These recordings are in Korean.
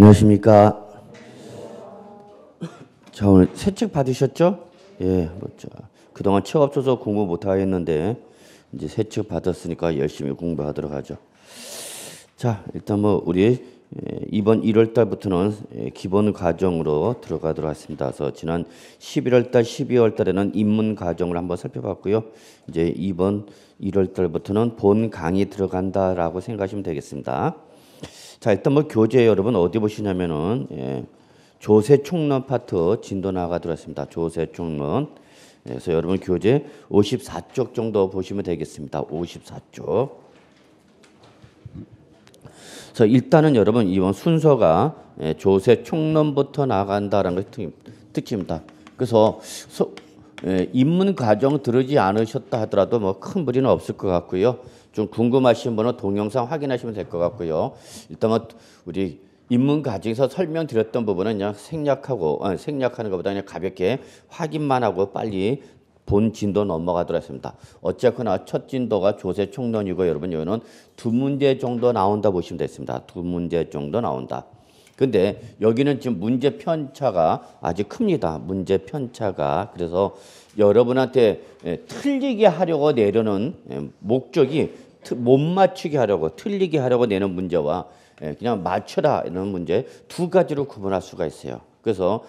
안녕하십니까. 자 오늘 새 책 받으셨죠? 예, 맞죠. 뭐 그동안 책 없어서 공부 못 하겠는데 이제 새 책 받았으니까 열심히 공부하도록 하죠. 자 일단 뭐 우리 예, 이번 1월 달부터는 예, 기본 과정으로 들어가도록 하겠습니다. 그래서 지난 11월 달, 12월 달에는 입문 과정을 한번 살펴봤고요. 이제 이번 1월 달부터는 본 강의 들어간다라고 생각하시면 되겠습니다. 자, 일단 뭐 교재 여러분 어디 보시냐면은 예, 조세 총론 파트 진도 나가 들어왔습니다 조세 총론. 예, 그래서 여러분 교재 54쪽 정도 보시면 되겠습니다. 54쪽. 그래서 일단은 여러분 이번 순서가 예, 조세 총론부터 나간다라는 것 특, 특징입니다. 그래서 소, 예, 입문 과정 들으지 않으셨다 하더라도 뭐 큰 무리는 없을 것 같고요. 좀 궁금하신 분은 동영상 확인하시면 될 것 같고요. 일단 뭐 우리 입문 과정에서 설명드렸던 부분은 그냥 생략하고 아니, 어, 생략하는 것보다 그냥 가볍게 확인만 하고 빨리 본 진도 넘어가도록 했습니다. 어쨌거나 첫 진도가 조세 총론이고 여러분 여기는 두 문제 정도 나온다 보시면 됐습니다. 두 문제 정도 나온다. 근데 여기는 지금 문제 편차가 아주 큽니다. 문제 편차가 그래서 여러분한테 예, 틀리게 하려고 내려는 예, 목적이 못 맞추게 하려고 틀리게 하려고 내는 문제와 예, 그냥 맞춰라 이런 문제 두 가지로 구분할 수가 있어요. 그래서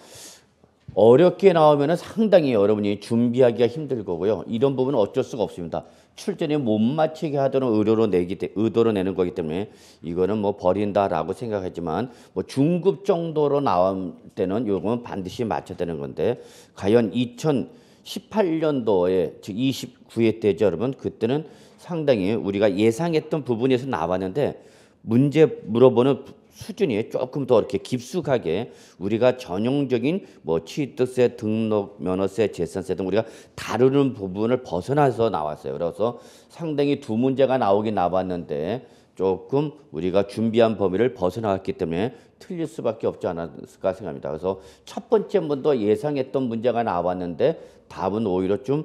어렵게 나오면 상당히 여러분이 준비하기가 힘들 거고요. 이런 부분은 어쩔 수가 없습니다. 출전에 못 맞추게 하도록 의도로 내기 의도로 내는 거기 때문에 이거는 뭐 버린다라고 생각하지만 뭐 중급 정도로 나올 때는 요건 반드시 맞춰야 되는 건데 과연 2000 18년도에 즉 29회 때죠, 여러분. 그때는 상당히 우리가 예상했던 부분에서 나왔는데 문제 물어보는 수준이 조금 더 이렇게 깊숙하게 우리가 전형적인 뭐 취득세, 등록, 면허세, 재산세 등 우리가 다루는 부분을 벗어나서 나왔어요. 그래서 상당히 두 문제가 나오긴 나왔는데 조금 우리가 준비한 범위를 벗어나왔기 때문에 틀릴 수밖에 없지 않았을까 생각합니다. 그래서 첫 번째 문도 예상했던 문제가 나왔는데 답은 오히려 좀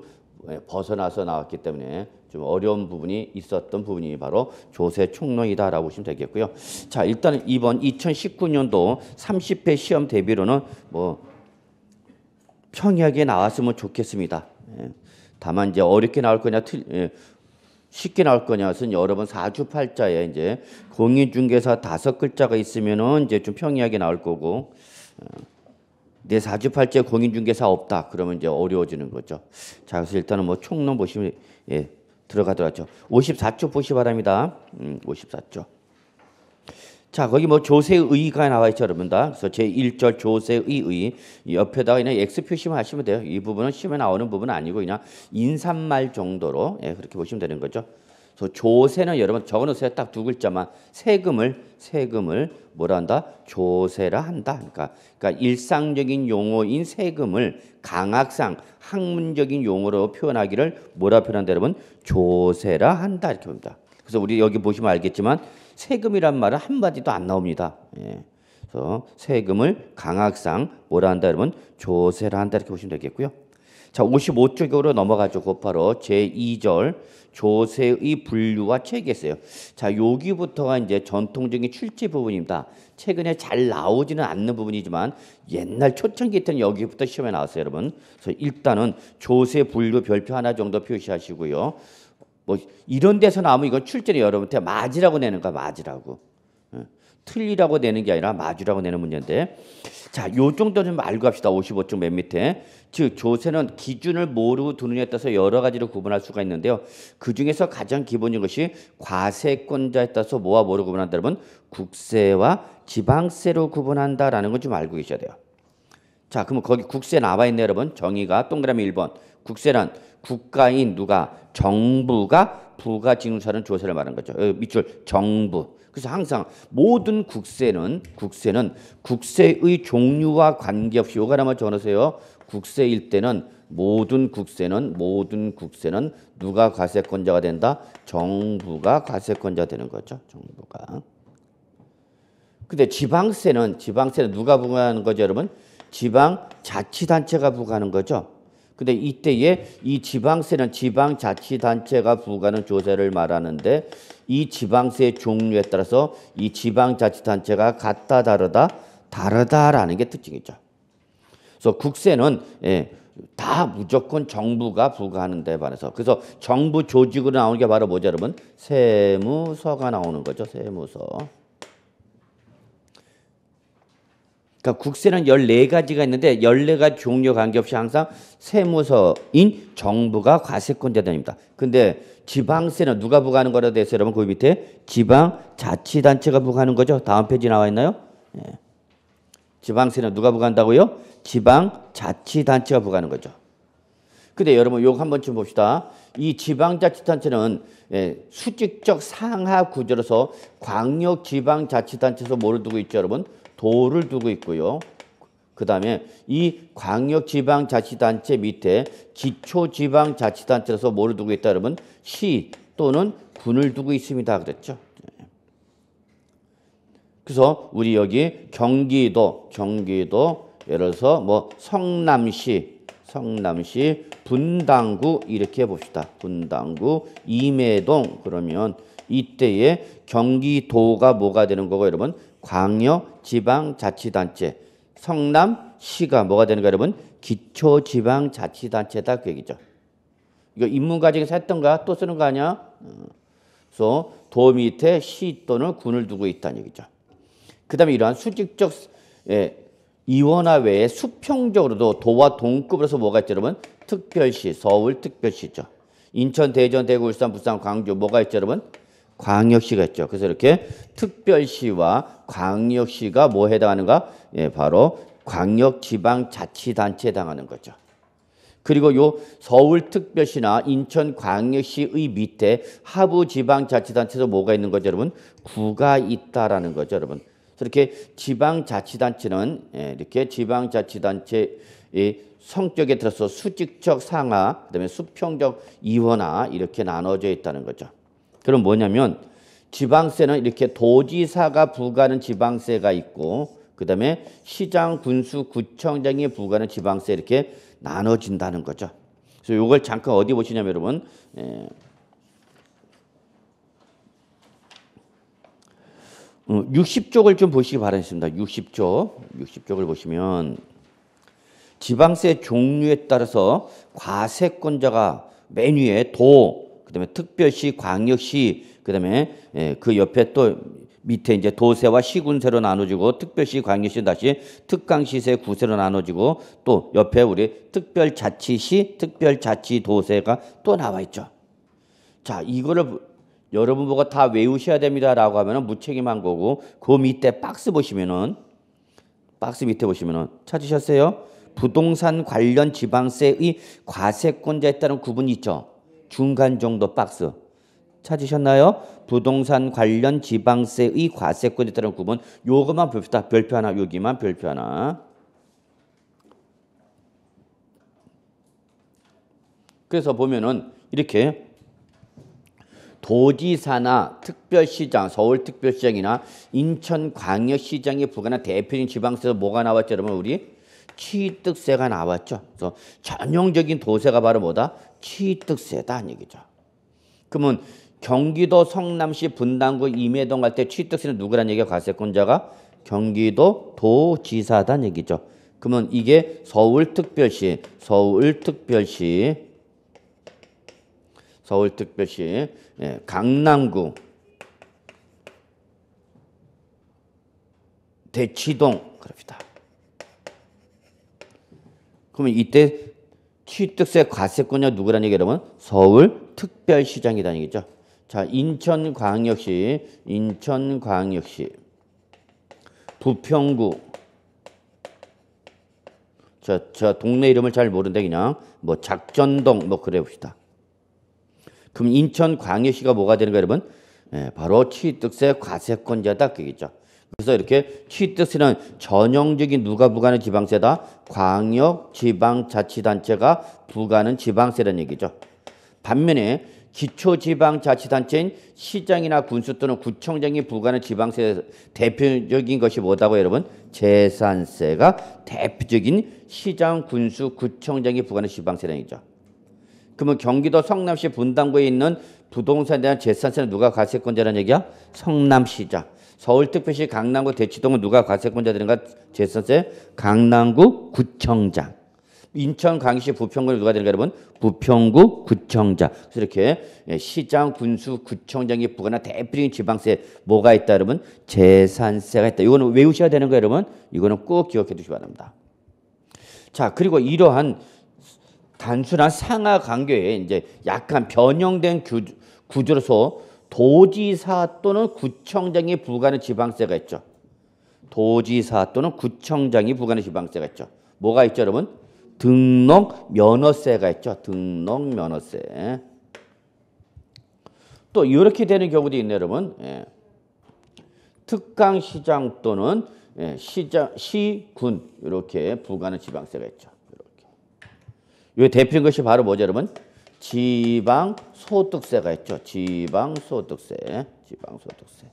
예, 벗어나서 나왔기 때문에 좀 어려운 부분이 있었던 부분이 바로 조세 총론이다라고 보시면 되겠고요. 자, 일단 이번 2019년도 30회 시험 대비로는 뭐 평이하게 나왔으면 좋겠습니다. 예. 다만 이제 어렵게 나올 거냐 틀 예, 쉽게 나올 거냐는 여러분 사주팔자에 이제 공인중개사 다섯 글자가 있으면은 이제 좀 평이하게 나올 거고 어, 내 사주팔자 공인중개사 없다. 그러면 이제 어려워지는 거죠. 자, 그래서 일단은 뭐 총론 보시면 예, 들어가더라죠. 5 4쪽 보시 바랍니다. 음, 5 4쪽 자, 거기 뭐 조세의가 나와 있죠, 여러분다. 그래서 제 1절 조세의의 옆에다가 그냥 X 표시만 하시면 돼요. 이 부분은 시험에 나오는 부분은 아니고 그냥 인사말 정도로 예, 그렇게 보시면 되는 거죠. 그래서 조세는 여러분 적어놓으세요. 딱 두 글자만 세금을 세금을 뭐라 한다? 조세라 한다. 그러니까, 그러니까 일상적인 용어인 세금을 강학상 학문적인 용어로 표현하기를 뭐라 표현한다 여러분? 조세라 한다 이렇게 봅니다. 그래서 우리 여기 보시면 알겠지만 세금이란 말은 한 마디도 안 나옵니다. 예. 그래서 세금을 강학상 뭐라 한다 여러분? 조세라 한다 이렇게 보시면 되겠고요. 자, 55쪽으로 넘어가죠. 곧바로 제2절 조세의 분류와 체계세요. 자, 여기부터가 이제 전통적인 출제 부분입니다. 최근에 잘 나오지는 않는 부분이지만 옛날 초창기 때는 여기부터 시험에 나왔어요, 여러분. 그래서 일단은 조세 분류 별표 하나 정도 표시하시고요. 뭐 이런 데서 나오면 이건 출제는 여러분한테 맞으라고 내는 거야, 맞으라고. 틀리라고 내는 게 아니라 맞으라고 내는 문제인데 자, 요 정도 좀 알고 합시다. 55쪽 맨 밑에. 즉, 조세는 기준을 모르고 두느냐에 따라서 여러 가지로 구분할 수가 있는데요. 그 중에서 가장 기본인 것이 과세권자에 따라서 뭐와 뭐로 구분한다면 국세와 지방세로 구분한다라는 걸좀 알고 계셔야 돼요. 자, 그러면 거기 국세 나와 있네 요 여러분. 정의가 동그라미 1번. 국세란 국가인 누가 정부가 부가 징수하는 조세를 말하는 거죠. 어, 밑줄 정부. 그래서 항상 모든 국세는 국세는 국세의 종류와 관계없이 요거 나만적어세요 국세일 때는 모든 국세는 모든 국세는 누가 과세권자가 된다? 정부가 과세권자 되는 거죠. 정부가. 근데 지방세는 지방세는 누가 부과하는 거죠, 여러분? 지방 자치단체가 부과하는 거죠. 근데 이때에 이 지방세는 지방자치단체가 부과하는 조세를 말하는데 이 지방세 종류에 따라서 이 지방자치단체가 같다 다르다 다르다라는 게 특징이죠. 그래서 국세는 예, 다 무조건 정부가 부과하는 데 반해서 그래서 정부 조직으로 나오는 게 바로 뭐죠 여러분 세무서가 나오는 거죠 세무서 그러니까 국세는 14가지가 있는데 14가지 종류 관계없이 항상 세무서인 정부가 과세권 대단입니다. 근데 지방세는 누가 부과하는 거라 돼서 여러분 그 밑에 지방 자치단체가 부과하는 거죠. 다음 페이지 나와 있나요? 예. 지방세는 누가 부과한다고요? 지방 자치단체가 부과하는 거죠. 근데 여러분 요거 한 번쯤 봅시다. 이 지방자치단체는 예, 수직적 상하 구조로서 광역 지방자치단체에서 뭐를 두고 있죠, 여러분? 도를 두고 있고요. 그 다음에 이 광역지방자치단체 밑에 기초지방자치단체로서 뭐를 두고 있다 그러면 시 또는 군을 두고 있습니다. 그랬죠. 그래서 우리 여기 경기도, 경기도 예를 들어서 뭐 성남시, 성남시 분당구 이렇게 봅시다 분당구 이매동 그러면 이때에 경기도가 뭐가 되는 거고 여러분 광역 지방자치단체, 성남 시가 뭐가 되는가 여러분? 기초지방자치단체다 그 얘기죠. 이거 입문과정에서 했던가 또 쓰는 거 아니야? 그래서 도 밑에 시 또는 군을 두고 있다는 얘기죠. 그 다음에 이러한 수직적 예, 이원화 외에 수평적으로도 도와 동급으로서 뭐가 있죠 여러분? 특별시, 서울특별시죠. 인천, 대전, 대구, 울산, 부산, 광주 뭐가 있죠 여러분? 광역시가 있죠. 그래서 이렇게 특별시와 광역시가 뭐에 해당하는가? 예, 바로 광역지방자치단체에 해당하는 거죠. 그리고 요 서울특별시나 인천광역시의 밑에 하부지방자치단체도 뭐가 있는 거죠, 여러분? 구가 있다라는 거죠, 여러분. 이렇게 지방자치단체는 예, 이렇게 지방자치단체의 성격에 들어서 수직적 상하, 그다음에 수평적 이원화 이렇게 나눠져 있다는 거죠. 그럼 뭐냐면 지방세는 이렇게 도지사가 부과하는 지방세가 있고 그다음에 시장, 군수, 구청장이 부과하는 지방세 이렇게 나눠진다는 거죠. 그래서 이걸 잠깐 어디 보시냐면 여러분 예. 60쪽을 음, 좀 보시기 바라겠습니다. 60쪽, 60쪽을 보시면 지방세 종류에 따라서 과세권자가 맨 위에 도, 그다음에 특별시, 광역시, 그다음에 예, 그 옆에 또 밑에 이제 도세와 시군세로 나눠지고 특별시, 광역시 다시 특강시세, 구세로 나눠지고 또 옆에 우리 특별자치시, 특별자치도세가 또 나와 있죠. 자, 이거를 여러분 보고 다 외우셔야 됩니다라고 하면은 무책임한 거고 그 밑에 박스 보시면은 박스 밑에 보시면은 찾으셨어요? 부동산 관련 지방세의 과세권자에 따른 구분이 있죠. 중간 정도 박스 찾으셨나요? 부동산 관련 지방세의 과세권에 따른 구분 요것만 봅시다. 별표 하나 여기만 별표 하나 그래서 보면은 이렇게 도지사나 특별시장, 서울특별시장이나 인천광역시장에 부과한 대표적인 지방세에서 뭐가 나왔죠, 여러분? 우리 취득세가 나왔죠. 그래서 전형적인 도세가 바로 뭐다? 취득세다 얘기죠. 그러면 경기도 성남시 분당구 임해동 갈 때 취득세는 누구란 얘기가 과세권자가 경기도 도지사단 얘기죠. 그러면 이게 서울특별시, 서울특별시, 서울특별시, 예, 강남구, 대치동 그럽시다. 그러면 이때 취득세 과세권자 누구라는 얘기냐면 서울특별시장이라는 얘기죠. 자, 인천광역시, 인천광역시, 부평구. 저, 저 동네 이름을 잘 모르는데 그냥 뭐 작전동 뭐 그래 봅시다. 그럼 인천광역시가 뭐가 되는가 여러분? 예, 바로 취득세 과세권자다 그겠죠. 그래서 이렇게 취득세는 전형적인 누가 부과하는 지방세다? 광역 지방자치단체가 부과하는 지방세라는 얘기죠. 반면에 기초지방자치단체인 시장이나 군수 또는 구청장이 부과하는 지방세 대표적인 것이 뭐다고 여러분? 재산세가 대표적인 시장, 군수, 구청장이 부과하는 지방세라는 얘기죠. 그러면 경기도 성남시 분당구에 있는 부동산에 대한 재산세는 누가 가세권자라는 얘기야? 성남시장. 서울 특별시 강남구 대치동은 누가 과세권자 들는가 제3세 강남구 구청장. 인천 강시 부평구는 누가 되는가 여러분? 부평구 구청장. 그래서 이렇게 예, 시장, 군수, 구청장이 부과나 대표적인 지방세 뭐가 있다 여러분? 재산세가 있다. 이거는 외우셔야 되는 거예요 여러분. 이거는 꼭 기억해 두시기 바랍니다. 자, 그리고 이러한 단순한 상하 관계에 이제 약간 변형된 구조로서 도지사 또는 구청장이 부과하는 지방세가 있죠. 도지사 또는 구청장이 부과하는 지방세가 있죠. 뭐가 있죠, 여러분? 등록 면허세가 있죠. 등록 면허세. 또 이렇게 되는 경우도 있네요, 여러분. 예. 특강 시장 또는 예, 시장, 시군 이렇게 부과하는 지방세가 있죠. 이렇게. 이 대표인 것이 바로 뭐죠, 여러분? 지방 소득세가 있죠. 지방 소득세. 지방 소득세.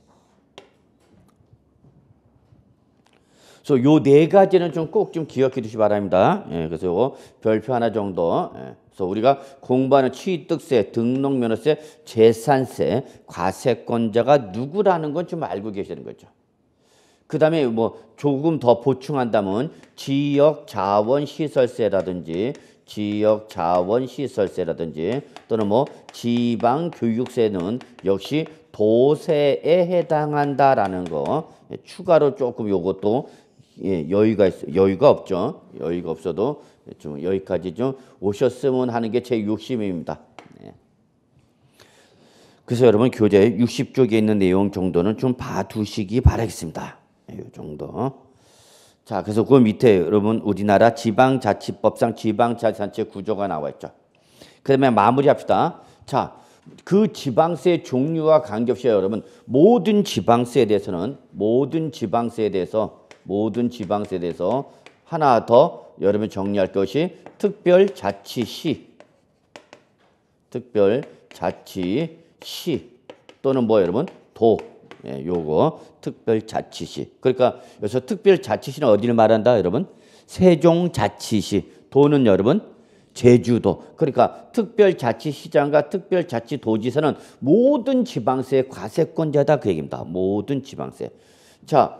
그래서 요 네 가지는 좀 꼭 좀 기억해 두시 바랍니다. 예, 그래서 요거 별표 하나 정도. 예, 그래서 우리가 공부하는 취득세, 등록면허세, 재산세, 과세권자가 누구라는 건 좀 알고 계시는 거죠. 그 다음에 뭐 조금 더 보충한다면 지역 자원 시설세라든지 지역 자원 시설세라든지 또는 뭐 지방 교육세는 역시 도세에 해당한다라는 거 예, 추가로 조금 요것도 예, 여유가 있어 여유가 없죠. 여유가 없어도 좀 여기까지 좀 오셨으면 하는 게 제 욕심입니다. 예. 그래서 여러분 교재 60쪽에 있는 내용 정도는 좀 봐두시기 바라겠습니다. 이 예, 정도. 자, 그래서 그 밑에 여러분 우리나라 지방자치법상 지방자치단체 구조가 나와 있죠. 그다음에 마무리합시다. 자, 그 지방세 종류와 관계없이 여러분 모든 지방세에 대해서는 모든 지방세에 대해서 모든 지방세에 대해서 하나 더 여러분 정리할 것이 특별자치시 특별자치시 또는 뭐 여러분 도 예, 요거 특별자치시. 그러니까 여기서 특별자치시는 어디를 말한다, 여러분? 세종자치시. 도는 여러분 제주도. 그러니까 특별자치시장과 특별자치도지사는 모든 지방세의 과세권자다 그 얘기입니다. 모든 지방세. 자,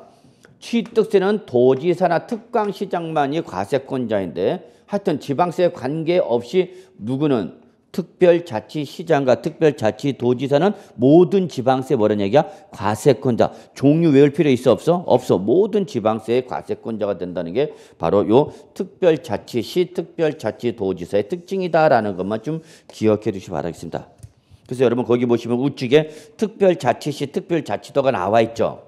취득세는 도지사나 특강시장만이 과세권자인데 하여튼 지방세 관계없이 누구는 특별자치시장과 특별자치도지사는 모든 지방세 뭐라는 얘기야? 과세권자. 종류 외울 필요 있어 없어? 없어. 모든 지방세의 과세권자가 된다는 게 바로 요 특별자치시 특별자치도지사의 특징이다라는 것만 좀 기억해 두시기 바라겠습니다. 그래서 여러분 거기 보시면 우측에 특별자치시 특별자치도가 나와 있죠.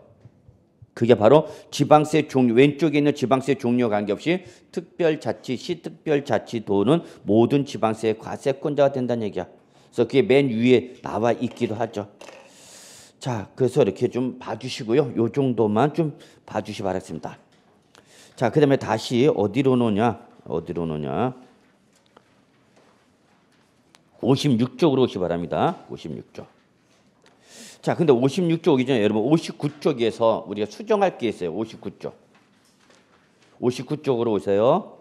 그게 바로 지방세 종류 왼쪽에 있는 지방세 종류 와 관계없이 특별자치시 특별자치도는 모든 지방세의 과세권자가 된다는 얘기야. 그래서 그게 맨 위에 나와 있기도 하죠. 자, 그래서 이렇게 좀 봐주시고요. 요 정도만 좀 봐주시 바랍니다. 자, 그 다음에 다시 어디로 노냐? 어디로 노냐? 56쪽으로 오시 바랍니다. 56쪽. 자, 근데 5 6쪽이기 전에 여러분 59쪽에서 우리가 수정할 게 있어요. 59쪽. 59쪽으로 오세요.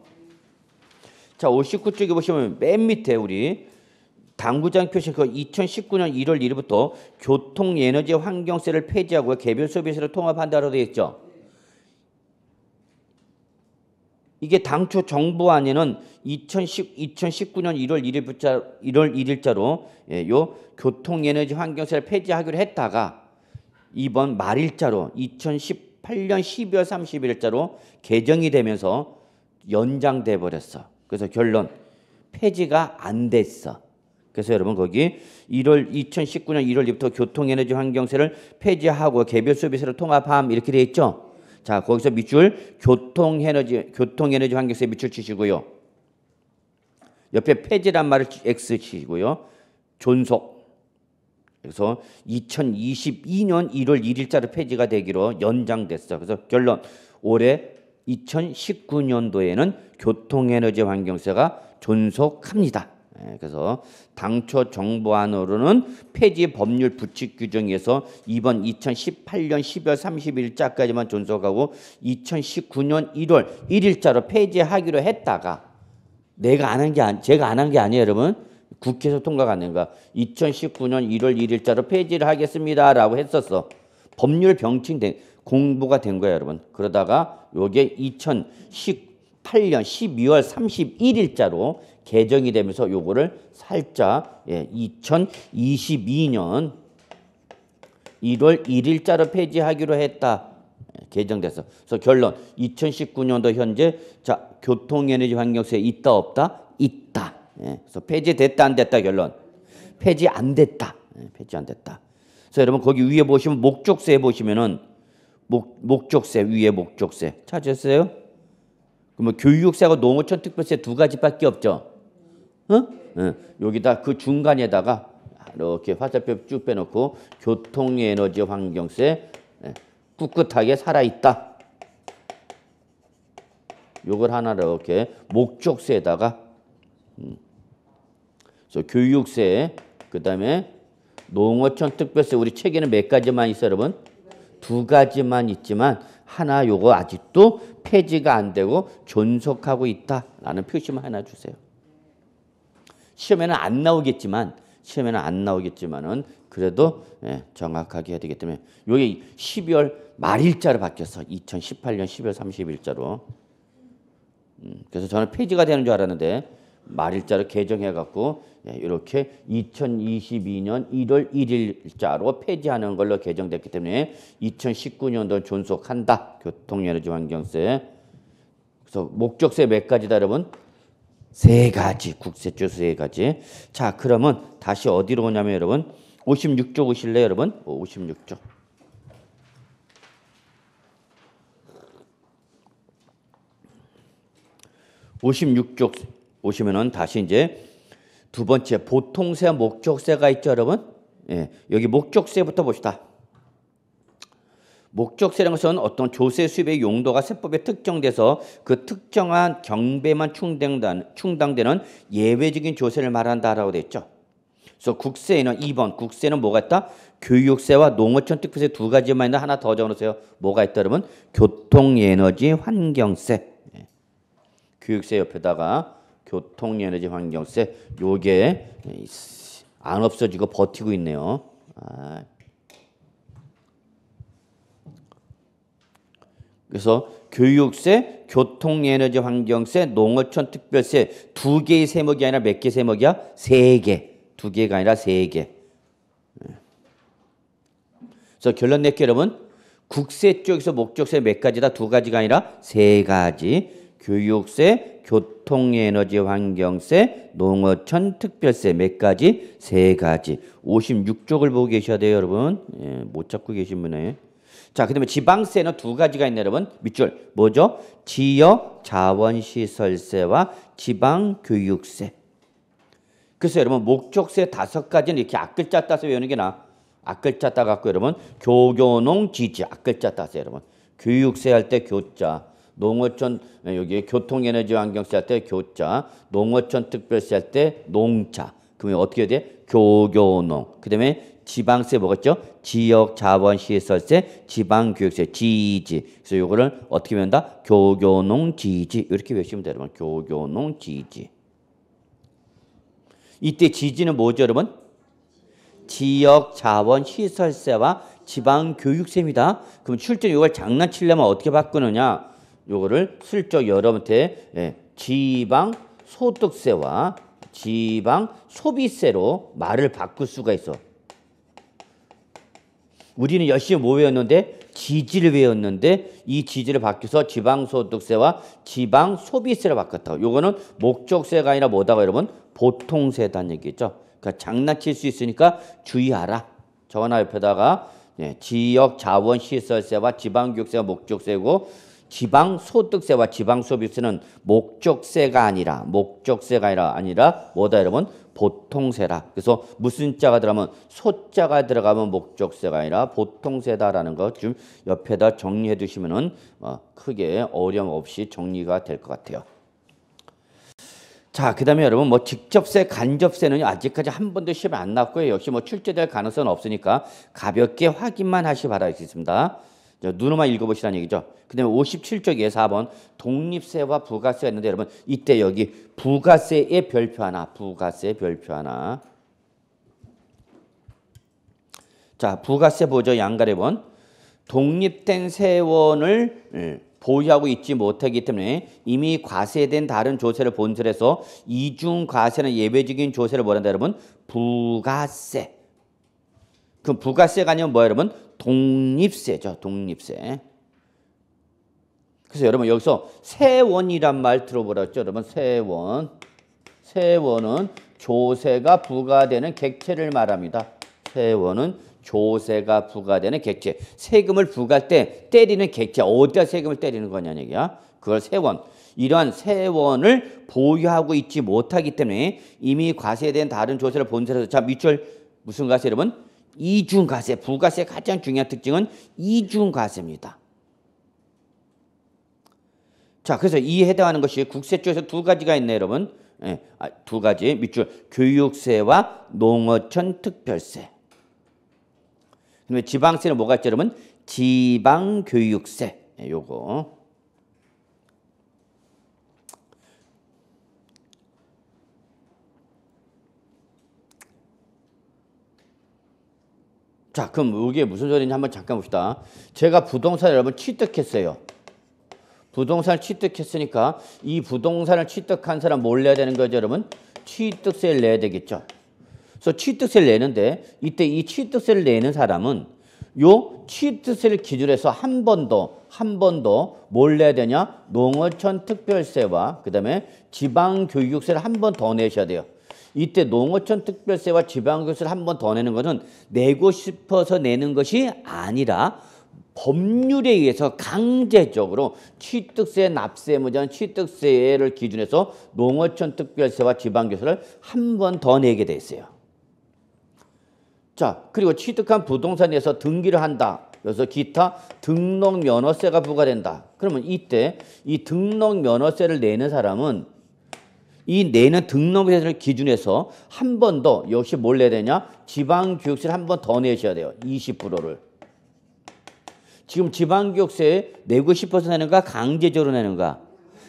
자, 59쪽에 보시면 맨 밑에 우리 당구장 표시 그 2019년 1월 1일부터 교통 에너지 환경세를 폐지하고 개별 소비세를 통합한다고 되어 있죠. 이게 당초 정부안에는 2010, 2019년 1월 1일부 1월 1일자로 예, 요 교통에너지 환경세를 폐지하기로 했다가 이번 말일자로 2018년 12월 31일자로 개정이 되면서 연장돼 버렸어. 그래서 결론 폐지가 안 됐어. 그래서 여러분 거기 1월 2019년 1월부터 일 교통에너지 환경세를 폐지하고 개별 소비세를 통합함 이렇게 돼 있죠. 자, 거기서 밑줄 교통 에너지 교통 에너지 환경세 밑줄 치시고요. 옆에 폐지란 말을 X 치시고요. 존속. 그래서 2022년 1월 1일자로 폐지가 되기로 연장됐어. 그래서 결론 올해 2019년도에는 교통에너지 환경세가 존속합니다. 예, 그래서 당초 정부안으로는 폐지 법률 부칙 규정에서 이번 2018년 12월 31일자까지만 존속하고 2019년 1월 1일자로 폐지하기로 했다가 내가 안한게아 제가 안 한 게 아니에요, 여러분. 국회에서 통과가 안 된가. 2019년 1월 1일자로 폐지를 하겠습니다라고 했었어. 법률 병칭된 공부가 된 거예요, 여러분. 그러다가 요게 2018년 12월 31일자로 개정이 되면서 요거를 살짝 예, 2022년 1월 1일자로 폐지하기로 했다. 예, 개정됐어. 그래서 결론 2019년도 현재 자 교통에너지 환경세 있다 없다 있다. 예, 그래서 폐지됐다 안 됐다 결론 폐지 안 됐다. 예, 폐지 안 됐다. 그래서 여러분 거기 위에 보시면 목적세 보시면은 목, 목적세 위에 목적세 찾으셨어요? 그러면 교육세하고 농어촌 특별세 두 가지밖에 없죠. 어? 어. 여기다 그 중간에다가 이렇게 화살표 쭉 빼놓고 교통에너지 환경세 예, 꿋꿋하게 살아있다. 요걸 하나 이렇게 목적세에다가 음. 그래서 교육세 그다음에 농어촌 특별세 우리 책에는 몇 가지만 있어 여러분 두 가지만 있지만 하나 요거 아직도 폐지가 안 되고 존속하고 있다라는 표시만 하나 주세요. 시험에는 안 나오겠지만 시험에는 안 나오겠지만은 그래도 예, 정확하게 해야 되기 때문에 요게 12월 말일자로 바뀌어서 2018년 12월 30일자로 음, 그래서 저는 페이지가 되는 줄 알았는데 말일자로 개정해 갖고 예, 이렇게 2022년 1월 1일자로 폐지하는 걸로 개정됐기 때문에 2019년도 존속한다 교통에너지 환경세 그래서 목적세 몇 가지다 여러분 세 가지 국세주 세 가지. 자, 그러면 다시 어디로 오냐면 여러분 56조 오실래요, 여러분? 56조. 56쪽 오시면은 다시 이제 두 번째 보통세와 목적세가 있죠, 여러분? 예, 여기 목적세부터 봅시다. 목적세라는 것은 어떤 조세 수입의 용도가 세법에 특정돼서 그 특정한 경배만 충당되는 예외적인 조세를 말한다라고 돼 있죠. 그래서 국세에는 2번 국세는 뭐가 있다? 교육세와 농어촌 특별세 두 가지만 있는데 하나 더 적어놓으세요. 뭐가 있다 그러면 교통, 에너지, 환경세. 예. 교육세 옆에다가 교통, 에너지, 환경세 요게 예, 안 없어지고 버티고 있네요. 아. 그래서 교육세, 교통에너지 환경세, 농어촌 특별세 두 개의 세목이 아니라 몇 개 세목이야? 세 개. 두 개가 아니라 세 개. 예. 그래서 결론 내게 여러분. 국세 쪽에서 목적세 몇 가지다? 두 가지가 아니라 세 가지. 교육세, 교통에너지 환경세, 농어촌 특별세 몇 가지? 세 가지. 56쪽을 보고 계셔야 돼요, 여러분. 예, 못 찾고 계신 분에. 자, 그 다음에 지방세는 두 가지가 있네, 요 여러분. 밑줄. 뭐죠? 지역 자원시설세와 지방교육세. 그래서 여러분, 목적세 다섯 가지는 이렇게 앞글자 따서 외우는 게나 앞글자 따갖고 여러분, 교교농 지지. 앞글자 따서 여러분. 교육세 할 때 교자. 농어촌 네, 여기 교통에너지 환경세 할 때 교자, 농어촌 특별세 할 때 농자. 그러면 어떻게 돼? 교교농. 그다음에 지방세 뭐겠죠 지역 자원 시설세, 지방 교육세, 지지. 그래서 요거를 어떻게 외운다? 교교농 지지. 이렇게 외우시면 돼요, 여러분. 교교농 지지. 이때 지지는 뭐죠, 여러분? 지역 자원 시설세와 지방 교육세입니다. 그럼 출제 요걸 장난치려면 어떻게 바꾸느냐? 요거를 슬쩍 여러분한테 예, 지방 소득세와 지방 소비세로 말을 바꿀 수가 있어. 우리는 열심히 뭐 외웠는데 지지를 외웠는데 이 지지를 바뀌어서 지방소득세와 지방소비세를 바꿨다고. 요거는 목적세가 아니라 뭐다고 여러분? 보통세단 얘기죠. 그러니까 장난칠 수 있으니까 주의하라. 저거나 옆에다가 예, 지역 자원 시설세와 지방교육세와 목적세고 지방소득세와 지방소비세는 목적세가 아니라 목적세가 아니라 아니라 뭐다 여러분? 보통세라. 그래서 무슨 자가 들어가면 소자가 들어가면 목적세가 아니라 보통세다라는 것 좀 옆에다 정리해 두시면은 어, 크게 어려움 없이 정리가 될 것 같아요. 자, 그다음에 여러분 뭐 직접세, 간접세는 아직까지 한 번도 시험 안 났고요. 역시 뭐 출제될 가능성은 없으니까 가볍게 확인만 하시 바라겠습니다. 눈으로만 읽어보시라는 얘기죠. 그 다음에 57쪽에 4번 독립세와 부가세가 있는데 여러분 이때 여기 부가세의 별표 하나 부가세 별표 하나 자 부가세 보죠 양가래본 독립된 세원을 예, 보유하고 있지 못하기 때문에 이미 과세된 다른 조세를 본설해서 이중과세는 예외적인 조세를 뭐란다 여러분 부가세 그럼 부가세가 아니면 뭐 여러분? 독립세죠. 독립세. 그래서 여러분 여기서 세원이란 말 들어보셨죠? 여러분 세원. 세원은 조세가 부과되는 객체를 말합니다. 세원은 조세가 부과되는 객체. 세금을 부과할 때 때리는 객체. 어디다 세금을 때리는 거냐는 얘기야. 그걸 세원. 이러한 세원을 보유하고 있지 못하기 때문에 이미 과세된 다른 조세를 본세에서 자 밑줄 무슨 과세 여러분? 이중과세, 부가세의 가장 중요한 특징은 이중과세입니다. 자, 그래서 이에 해당하는 것이 국세청에서 두 가지가 있네요, 여러분. 예, 아, 두 가지. 밑줄 교육세와 농어촌 특별세. 그다음 지방세는 뭐가 있죠, 여러분? 지방교육세. 예, 요거. 자, 그럼 이게 무슨 소리인지 한번 잠깐 봅시다. 제가 부동산 여러분 취득했어요. 부동산을 취득했으니까 이 부동산을 취득한 사람 뭘 내야 되는 거죠, 여러분? 취득세를 내야 되겠죠. 그래서 취득세를 내는데 이때 이 취득세를 내는 사람은 요 취득세를 기준 해서 한 번 더, 한 번 더 뭘 내야 되냐? 농어촌 특별세와 그다음에 지방 교육세를 한 번 더 내셔야 돼요. 이때 농어촌 특별세와 지방교세를 한 번 더 내는 것은 내고 싶어서 내는 것이 아니라 법률에 의해서 강제적으로 취득세 납세 무제 취득세를 기준해서 농어촌 특별세와 지방교세를 한 번 더 내게 돼 있어요. 자 그리고 취득한 부동산에서 등기를 한다. 그래서 기타 등록 면허세가 부과된다. 그러면 이때 이 등록 면허세를 내는 사람은 이 내는 등록 세를 기준해서 한 번 더 역시 뭘 내야 되냐? 지방교육세를 한 번 더 내셔야 돼요. 20%를. 지금 지방교육세 내고 싶어서 내는가 강제적으로 내는가?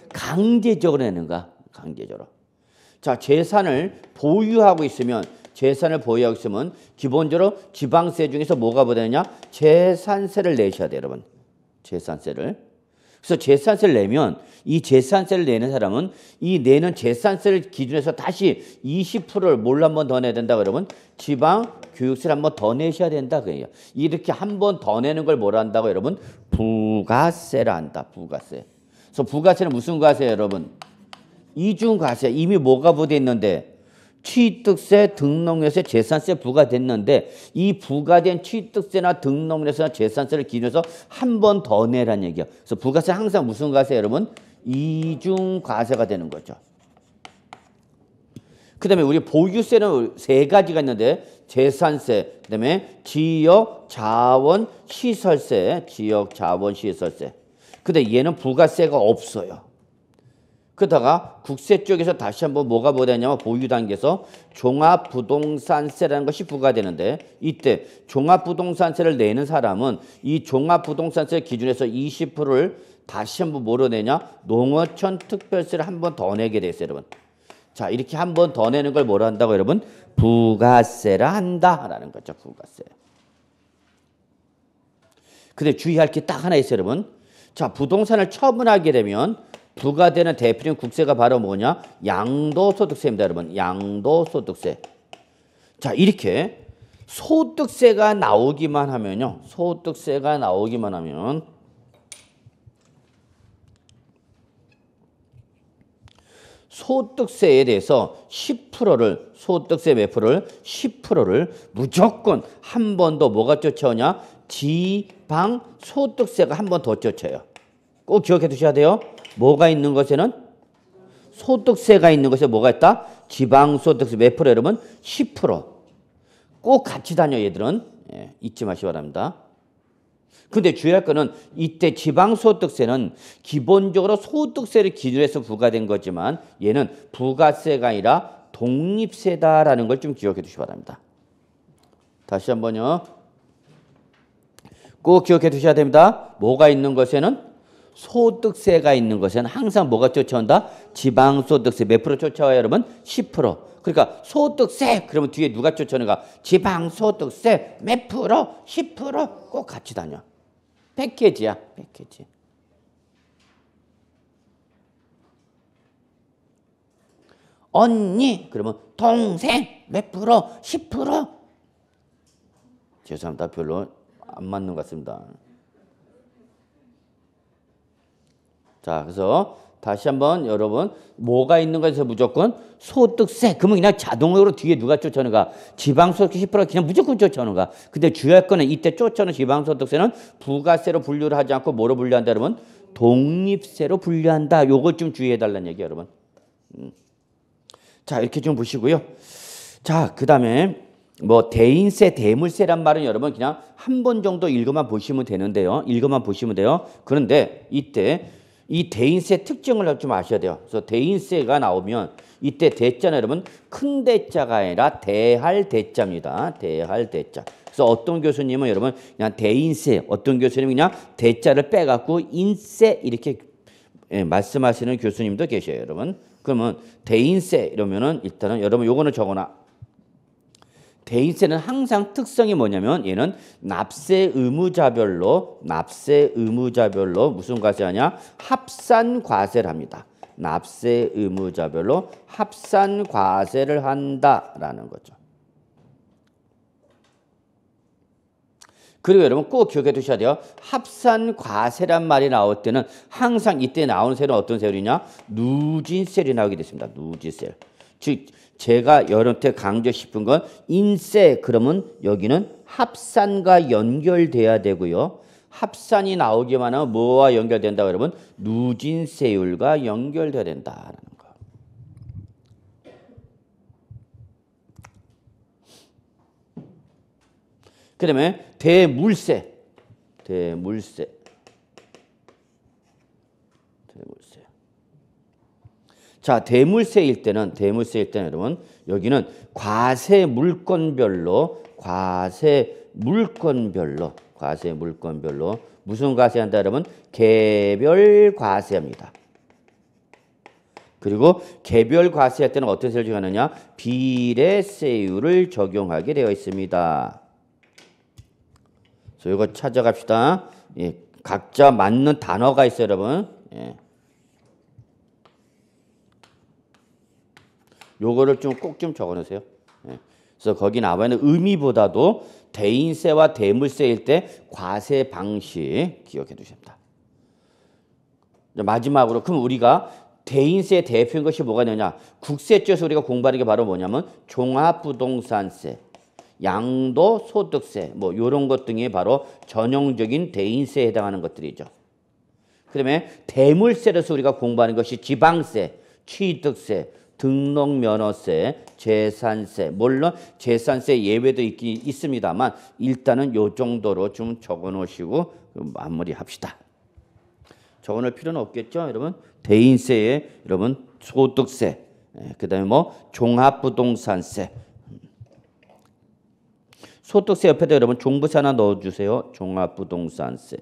강제적으로 내는가? 강제적으로. 자, 재산을 보유하고 있으면 재산을 보유하고 있으면 기본적으로 지방세 중에서 뭐가 보되냐 재산세를 내셔야 돼요, 여러분. 재산세를. 그래서 재산세를 내면 이 재산세를 내는 사람은 이 내는 재산세를 기준해서 다시 20%를 몰 한번 더 내야 된다 그러면 지방 교육세를 한번 더 내셔야 된다 그래요. 이렇게 한 번 더 내는 걸 뭐라 한다고 여러분? 부가세라 한다. 부가세. 그래서 부가세는 무슨 과세예요, 여러분? 이중 과세. 이미 뭐가 부대 있는데 취득세, 등록세, 재산세 부과됐는데 이 부과된 취득세나 등록세나 재산세를 기준해서 한 번 더 내란 얘기야. 그래서 부가세 항상 무슨 과세 여러분? 이중과세가 되는 거죠. 그 다음에 우리 보유세는 세 가지가 있는데 재산세, 그 다음에 지역 자원 시설세, 지역 자원 시설세. 근데 얘는 부가세가 없어요. 그러다가 국세 쪽에서 다시 한번 뭐가 뭐냐면 보유 단계에서 종합부동산세라는 것이 부과되는데 이때 종합부동산세를 내는 사람은 이 종합부동산세 기준에서 20%를 다시 한번 뭐로 내냐? 농어촌 특별세를 한번 더 내게 돼 있어요, 여러분. 자, 이렇게 한번 더 내는 걸 뭐라 한다고 여러분? 부가세라 한다라는 거죠, 부가세. 근데 주의할 게 딱 하나 있어요, 여러분. 자, 부동산을 처분하게 되면 부과되는 대표적인 국세가 바로 뭐냐? 양도소득세입니다, 여러분. 양도소득세. 자, 이렇게 소득세가 나오기만 하면요. 소득세가 나오기만 하면 소득세에 대해서 10%를 소득세 몇 프로를 10%를 무조건 한 번 더 뭐가 쫓아오냐? 지방 소득세가 한 번 더 쫓아요. 꼭 기억해 두셔야 돼요. 뭐가 있는 것에는 소득세가 있는 것에 뭐가 있다? 지방소득세 몇 프로 여러분? 10%. 꼭 같이 다녀 얘들은 예, 잊지 마시기 바랍니다. 근데 주의할 거는 이때 지방소득세는 기본적으로 소득세를 기준 해서 부과된 거지만 얘는 부가세가 아니라 독립세다라는 걸 좀 기억해 두시기 바랍니다. 다시 한번요. 꼭 기억해 두셔야 됩니다. 뭐가 있는 것에는 소득세가 있는 것은 항상 뭐가 쫓아온다? 지방소득세 몇 프로 쫓아와요 여러분? 10% 그러니까 소득세 그러면 뒤에 누가 쫓아오는가? 지방소득세 몇 프로? 10%꼭 같이 다녀 패키지야 패키지 언니 그러면 동생 몇 프로? 10% 죄송합니다 별로 안 맞는 것 같습니다 자, 그래서 다시 한번 여러분 뭐가 있는가 에서 무조건 소득세 그러면 그냥 자동으로 뒤에 누가 쫓아오는가 지방소득세 10% 그냥 무조건 쫓아오는가 근데 주의할 거는 이때 쫓아오는 지방소득세는 부가세로 분류를 하지 않고 뭐로 분류한다 여러분 독립세로 분류한다 요것 좀 주의해 달라는 얘기 여러분 음. 자 이렇게 좀 보시고요 자 그다음에 뭐 대인세, 대물세란 말은 여러분 그냥 한 번 정도 읽어만 보시면 되는데요. 읽어만 보시면 돼요. 그런데 이때 이 대인세 특징을 좀 아셔야 돼요. 그래서 대인세가 나오면 이때 대자는 여러분 큰 대자가 아니라 대할 대자입니다. 대할 대자. 그래서 어떤 교수님은 여러분 그냥 대인세, 어떤 교수님은 그냥 대자를 빼갖고 인세 이렇게 예, 말씀하시는 교수님도 계셔요, 여러분. 그러면 대인세 이러면은 일단은 여러분 요거는 적어놔 대인세는 항상 특성이 뭐냐면 얘는 납세 의무자별로 납세 의무자별로 무슨 과세하냐 합산 과세를 합니다. 납세 의무자별로 합산 과세를 한다라는 거죠. 그리고 여러분 꼭 기억해 두셔야 돼요. 합산 과세란 말이 나올 때는 항상 이때 나오는 세는 어떤 세율이냐? 누진세율이 나오게 됐습니다. 누진세율. 즉 제가 여러분한테 강조 싶은 건 인세 그러면 여기는 합산과 연결돼야 되고요. 합산이 나오기만 하면 뭐와 연결된다 그러면 누진세율과 연결돼야 된다라는 거. 그다음에 대물세. 대물세. 자, 대물세일 때는 대물세일 때는 여러분 여기는 과세 물건별로 과세 물건별로 과세 물건별로 무슨 과세한다 여러분 개별 과세합니다. 그리고 개별 과세할 때는 어떤 세율을 적용하느냐? 비례세율을 적용하게 되어 있습니다. 그래서 이거 찾아갑시다. 예, 각자 맞는 단어가 있어요, 여러분. 예. 요거를 좀 꼭좀 좀 적어놓으세요. 예. 그래서 거기 나와있는 의미보다도 대인세와 대물세일 때 과세 방식 기억해 두십니다. 마지막으로 그럼 우리가 대인세 대표인 것이 뭐가 되냐? 국세청에서 우리가 공부하는 게 바로 뭐냐면 종합부동산세, 양도소득세 뭐 이런 것 등이 바로 전형적인 대인세에 해당하는 것들이죠. 그다음에 대물세로서 우리가 공부하는 것이 지방세, 취득세, 등록면허세, 재산세, 물론 재산세 예외도 있긴 있습니다만 일단은 요 정도로 좀 적어 놓으시고 그 마무리합시다. 적어 놓을 필요는 없겠죠? 여러분 대인세에 여러분 소득세, 예, 그다음에 뭐 종합부동산세, 소득세 옆에다 여러분 종부세 하나 넣어주세요. 종합부동산세.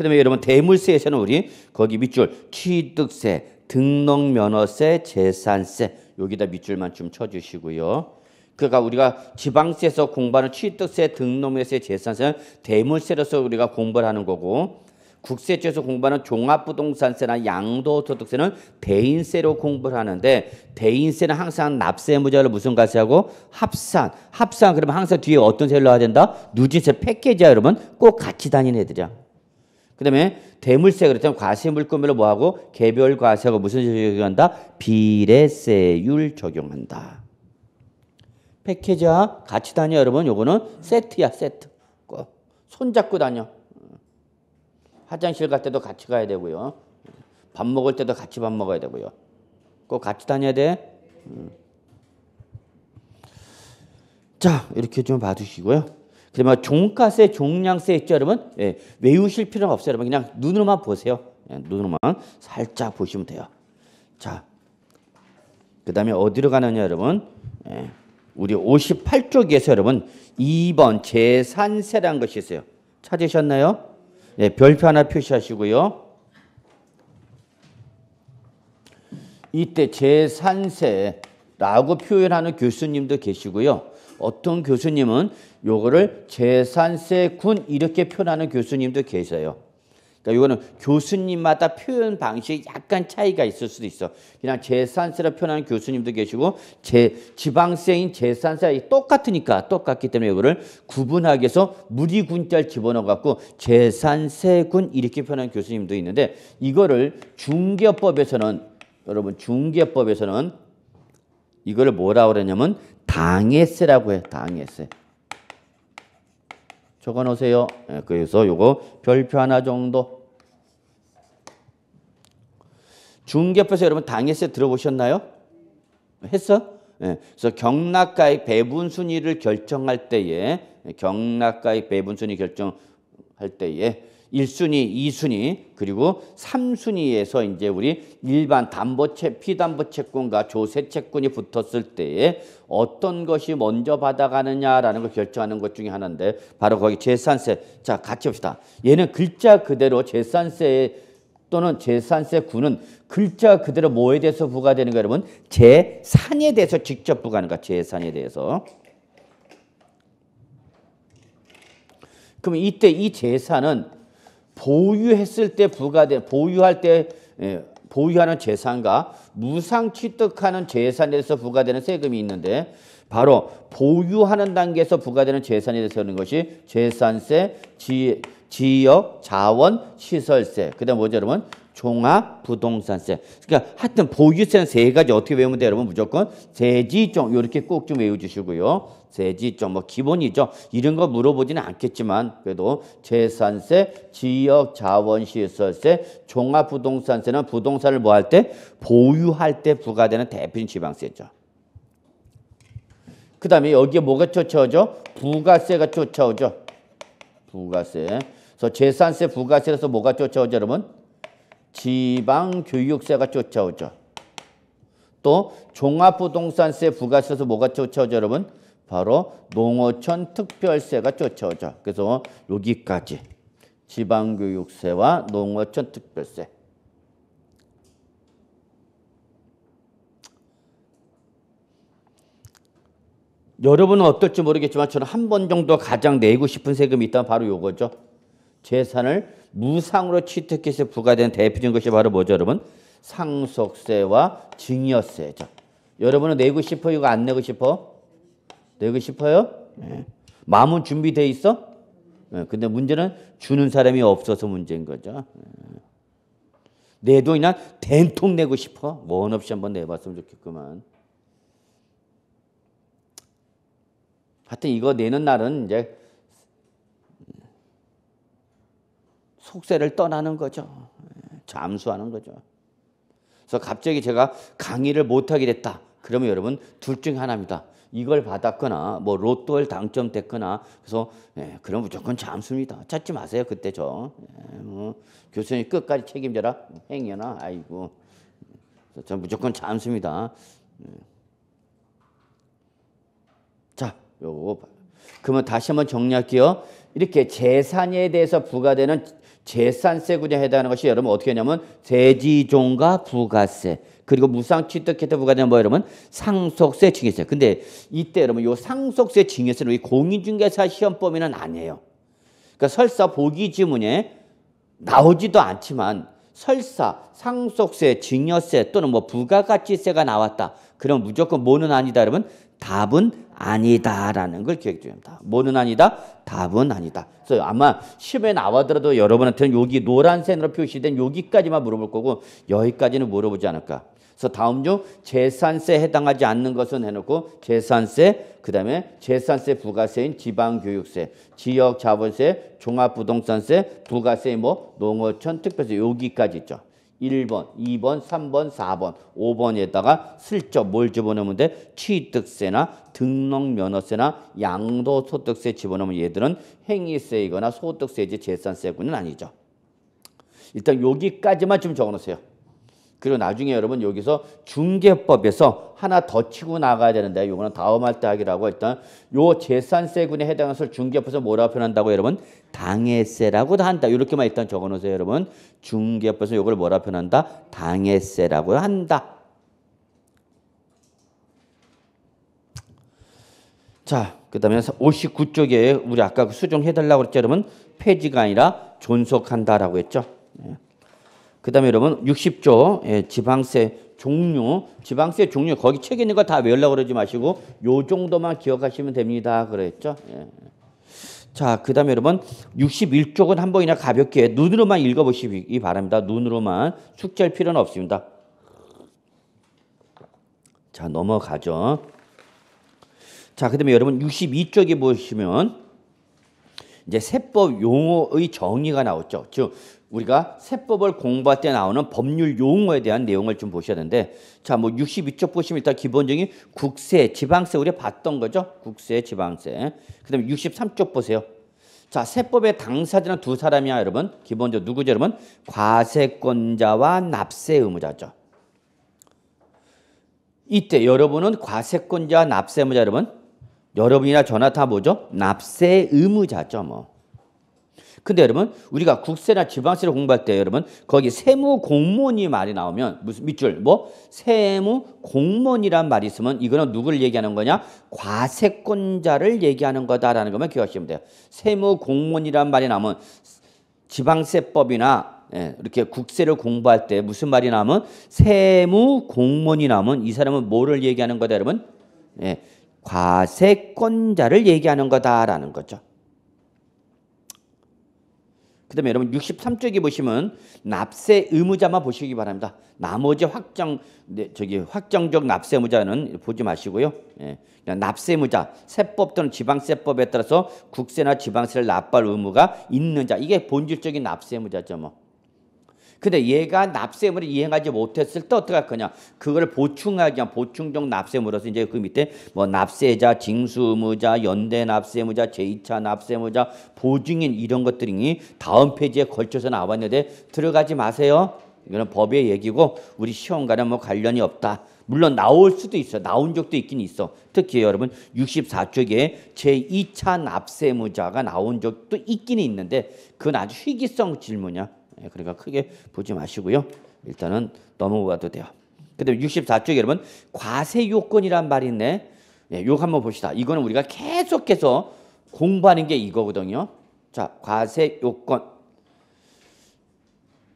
그 다음에 여러분 대물세에서는 우리 거기 밑줄 취득세, 등록면허세, 재산세 여기다 밑줄만 좀 쳐주시고요. 그러니까 우리가 지방세에서 공부하는 취득세, 등록면허세, 재산세는 대물세로서 우리가 공부를 하는 거고 국세청에서 공부하는 종합부동산세나 양도소득세는 대인세로 공부를 하는데 대인세는 항상 납세무자를 무슨 과세하고 합산 합산 그러면 항상 뒤에 어떤 세를 넣어야 된다 누진세 패키지야 여러분 꼭 같이 다니는 애들이야 그 다음에 대물세 그렇잖아 과세물금으로 뭐하고 개별 과세하고 무슨 적용한다? 비례세율 적용한다. 패키지와 같이 다녀 여러분. 요거는 세트야 세트. 손잡고 다녀. 화장실 갈 때도 같이 가야 되고요. 밥 먹을 때도 같이 밥 먹어야 되고요. 꼭 같이 다녀야 돼. 음. 자 이렇게 좀 봐주시고요. 그러면 그러니까 종가세, 종량세 있죠, 여러분? 예, 외우실 필요는 없어요, 여러분. 그냥 눈으로만 보세요. 예, 눈으로만 살짝 보시면 돼요. 자, 그 다음에 어디로 가느냐, 여러분? 예, 우리 58쪽에서 여러분 2번 재산세란 것이 있어요. 찾으셨나요? 예, 별표 하나 표시하시고요. 이때 재산세라고 표현하는 교수님도 계시고요. 어떤 교수님은 요거를 재산세군 이렇게 표현하는 교수님도 계세요. 그러니까 이거는 교수님마다 표현 방식이 약간 차이가 있을 수도 있어. 그냥 재산세로 표현하는 교수님도 계시고 제 지방세인 재산세 똑같으니까 똑같기 때문에 이거를 구분하기 위해서 무리군자를 집어넣어 갖고 재산세군 이렇게 표현하는 교수님도 있는데 이거를 중개법에서는 여러분 중개법에서는 이거를 뭐라 그러냐면 당해세라고 해. 당해세. 적어 놓으세요. 예, 그래서 요거 별표 하나 정도. 중개표에서 여러분 당해세 들어보셨나요? 했어? 예, 그래서 경락가액 배분 순위를 결정할 때에 예, 경락가액 배분 순위 결정할 때에 1순위2순위 그리고 3순위에서 이제 우리 일반 담보채, 피담보채권과 조세채권이 붙었을 때에 어떤 것이 먼저 받아가느냐라는 걸 결정하는 것 중에 하나인데 바로 거기 재산세. 자, 같이 봅시다. 얘는 글자 그대로 재산세 또는 재산세 군은 글자 그대로 뭐에 대해서 부과되는 거 여러분? 재산에 대해서 직접 부과하는 거야. 재산에 대해서. 그럼 이때 이 재산은 보유했을 때 부과된 보유할 때 예, 보유하는 재산과 무상 취득하는 재산에서 부과되는 세금이 있는데 바로 보유하는 단계에서 부과되는 재산에 대해서 하는 것이 재산세, 지, 지역, 자원, 시설세. 그다음 뭐죠, 여러분? 종합 부동산세. 그러니까 하여튼 보유세는 세 가지 어떻게 외우면 돼요, 여러분? 무조건 세지종 이렇게꼭 좀 외워 주시고요. 세지 죠뭐 기본이죠. 이런 거 물어보지는 않겠지만 그래도 재산세, 지역 자원 시설세, 종합 부동산세는 부동산을 뭐 할 때 보유할 때 부과되는 대표적인 지방세죠. 그다음에 여기에 뭐가 쫓아오죠? 부가세가 쫓아오죠. 부가세. 그래서 재산세, 부가세에서 뭐가 쫓아오죠, 여러분? 지방 교육세가 쫓아오죠. 또 종합부동산세 부가세에서 뭐가 쫓아오죠, 여러분? 바로 농어촌 특별세가 쫓아오죠. 그래서 여기까지 지방교육세와 농어촌 특별세. 여러분은 어떨지 모르겠지만 저는 한 번 정도 가장 내고 싶은 세금이 있다면 바로 요거죠. 재산을 무상으로 취득해서 부과된 대표적인 것이 바로 뭐죠, 여러분? 상속세와 증여세죠. 여러분은 내고 싶어, 이거 안 내고 싶어? 내고 싶어요? 네. 마음은 준비돼 있어? 네. 근데 문제는 주는 사람이 없어서 문제인 거죠. 네. 내도 그냥 된통 내고 싶어. 원 없이 한번 내봤으면 좋겠구만. 하여튼 이거 내는 날은 이제 속세를 떠나는 거죠. 예. 잠수하는 거죠. 그래서 갑자기 제가 강의를 못하게 됐다. 그러면 여러분 둘 중 하나입니다. 이걸 받았거나 뭐 로또를 당첨됐거나 그래서 예, 그럼 무조건 잠수입니다. 찾지 마세요 그때 저 예, 뭐, 교수님 끝까지 책임져라 행여나 아이고 저 무조건 잠수입니다. 예. 자 요거 그러면 다시 한번 정리할게요. 이렇게 재산에 대해서 부과되는 재산세 구제에 해당하는 것이 여러분 어떻게 하냐면 재지종과 부가세 그리고 무상취득혜택 부과되는뭐 여러분 상속세 증여세 근데 이때 여러분 요 상속세 증여세는 우 공인중개사 시험 범위는 아니에요 그러니까 설사 보기 지문에 나오지도 않지만 설사 상속세 증여세 또는 뭐 부가가치세가 나왔다 그럼 무조건 뭐는 아니다 여러분 답은 아니다라는 걸기억중입니다 뭐는 아니다? 답은 아니다. 그래서 아마 시험에 나와더라도 여러분한테는 여기 노란색으로 표시된 여기까지만 물어볼 거고 여기까지는 물어보지 않을까. 그래서 다음 중 재산세 에 해당하지 않는 것은 해놓고 재산세, 그 다음에 재산세 부가세인 지방교육세, 지역자본세, 종합부동산세, 부가세인 뭐 농어촌 특별세 여기까지 있죠. 1번, 2번, 3번, 4번, 5번에다가 슬쩍 뭘 집어넣으면 돼? 취득세나 등록면허세나 양도소득세 집어넣으면 얘들은 행위세이거나 소득세지 재산세군은 아니죠. 일단 여기까지만 좀 적어놓으세요. 그리고 나중에 여러분 여기서 중개법에서 하나 더 치고 나가야 되는데 이거는 다음 할 때하기로하고 일단 요 재산세군에 해당하는 걸 중개법에서 뭐라고 표현한다고 여러분 당해세라고 도 한다. 이렇게만 일단 적어 놓으세요, 여러분. 중개법에서 이걸 뭐라 고 표현한다? 당해세라고 한다. 자, 그다음에 59쪽에 우리 아까 그 수정해 달라고 그랬죠, 여러분. 폐지가 아니라 존속한다라고 했죠. 네. 그 다음에 여러분 60조 예, 지방세 종류 지방세 종류 거기 책에 있는 거 다 외우려고 그러지 마시고 요 정도만 기억하시면 됩니다. 그랬죠. 예. 자, 그 다음에 여러분, 61쪽은 한 번이나 가볍게 눈으로만 읽어보시기 바랍니다. 눈으로만. 숙제할 필요는 없습니다. 자, 넘어가죠. 자, 그 다음에 여러분, 62쪽에 보시면, 이제 세법 용어의 정의가 나왔죠. 즉, 우리가 세법을 공부할 때 나오는 법률 용어에 대한 내용을 좀 보셔야 되는데 자 뭐 62쪽 보시면 일단 기본적인 국세, 지방세 우리가 봤던 거죠. 국세, 지방세. 그다음에 63쪽 보세요. 자 세법의 당사자는 두 사람이야 여러분. 기본적으로 누구죠 여러분? 과세권자와 납세 의무자죠. 이때 여러분은 과세권자, 납세 의무자 여러분. 여러분이나 전화 다 뭐죠? 납세 의무자죠 뭐. 근데 여러분 우리가 국세나 지방세를 공부할 때 여러분 거기 세무 공무원이 말이 나오면 무슨 밑줄 뭐 세무 공무원이란 말이 있으면 이거는 누구를 얘기하는 거냐 과세권자를 얘기하는 거다라는 것만 기억하시면 돼요. 세무 공무원이란 말이 나오면 지방세법이나 예, 이렇게 국세를 공부할 때 무슨 말이 나오면 세무 공무원이 나오면 이 사람은 뭐를 얘기하는 거다 여러분? 예, 과세권자를 얘기하는 거다라는 거죠. 그 다음에 여러분 63쪽에 보시면 납세 의무자만 보시기 바랍니다. 나머지 확정, 네, 저기 확정적 납세 의무자는 보지 마시고요. 예, 그냥 납세 의무자, 세법 또는 지방세법에 따라서 국세나 지방세를 납부 할 의무가 있는 자. 이게 본질적인 납세 의무자죠. 뭐. 근데 얘가 납세물을 이행하지 못했을 때 어떻게 할 거냐? 그걸 보충하기 위한 보충적 납세물로서 이제 그 밑에 뭐 납세자, 징수의무자, 연대 납세무자, 제2차 납세무자, 보증인 이런 것들이 다음 페이지에 걸쳐서 나왔는데 들어가지 마세요. 이거는 법의 얘기고 우리 시험과는 뭐 관련이 없다. 물론 나올 수도 있어. 나온 적도 있긴 있어. 특히 여러분 64쪽에 제2차 납세무자가 나온 적도 있긴 있는데 그건 아주 희귀성 질문이야. 예, 그러니까 크게 보지 마시고요. 일단은 넘어가도 돼요. 그다 64쪽에 여러분 과세 요건이란 말이 있네. 예, 요 한번 봅시다. 이거는 우리가 계속해서 공부하는 게 이거거든요. 자, 과세 요건.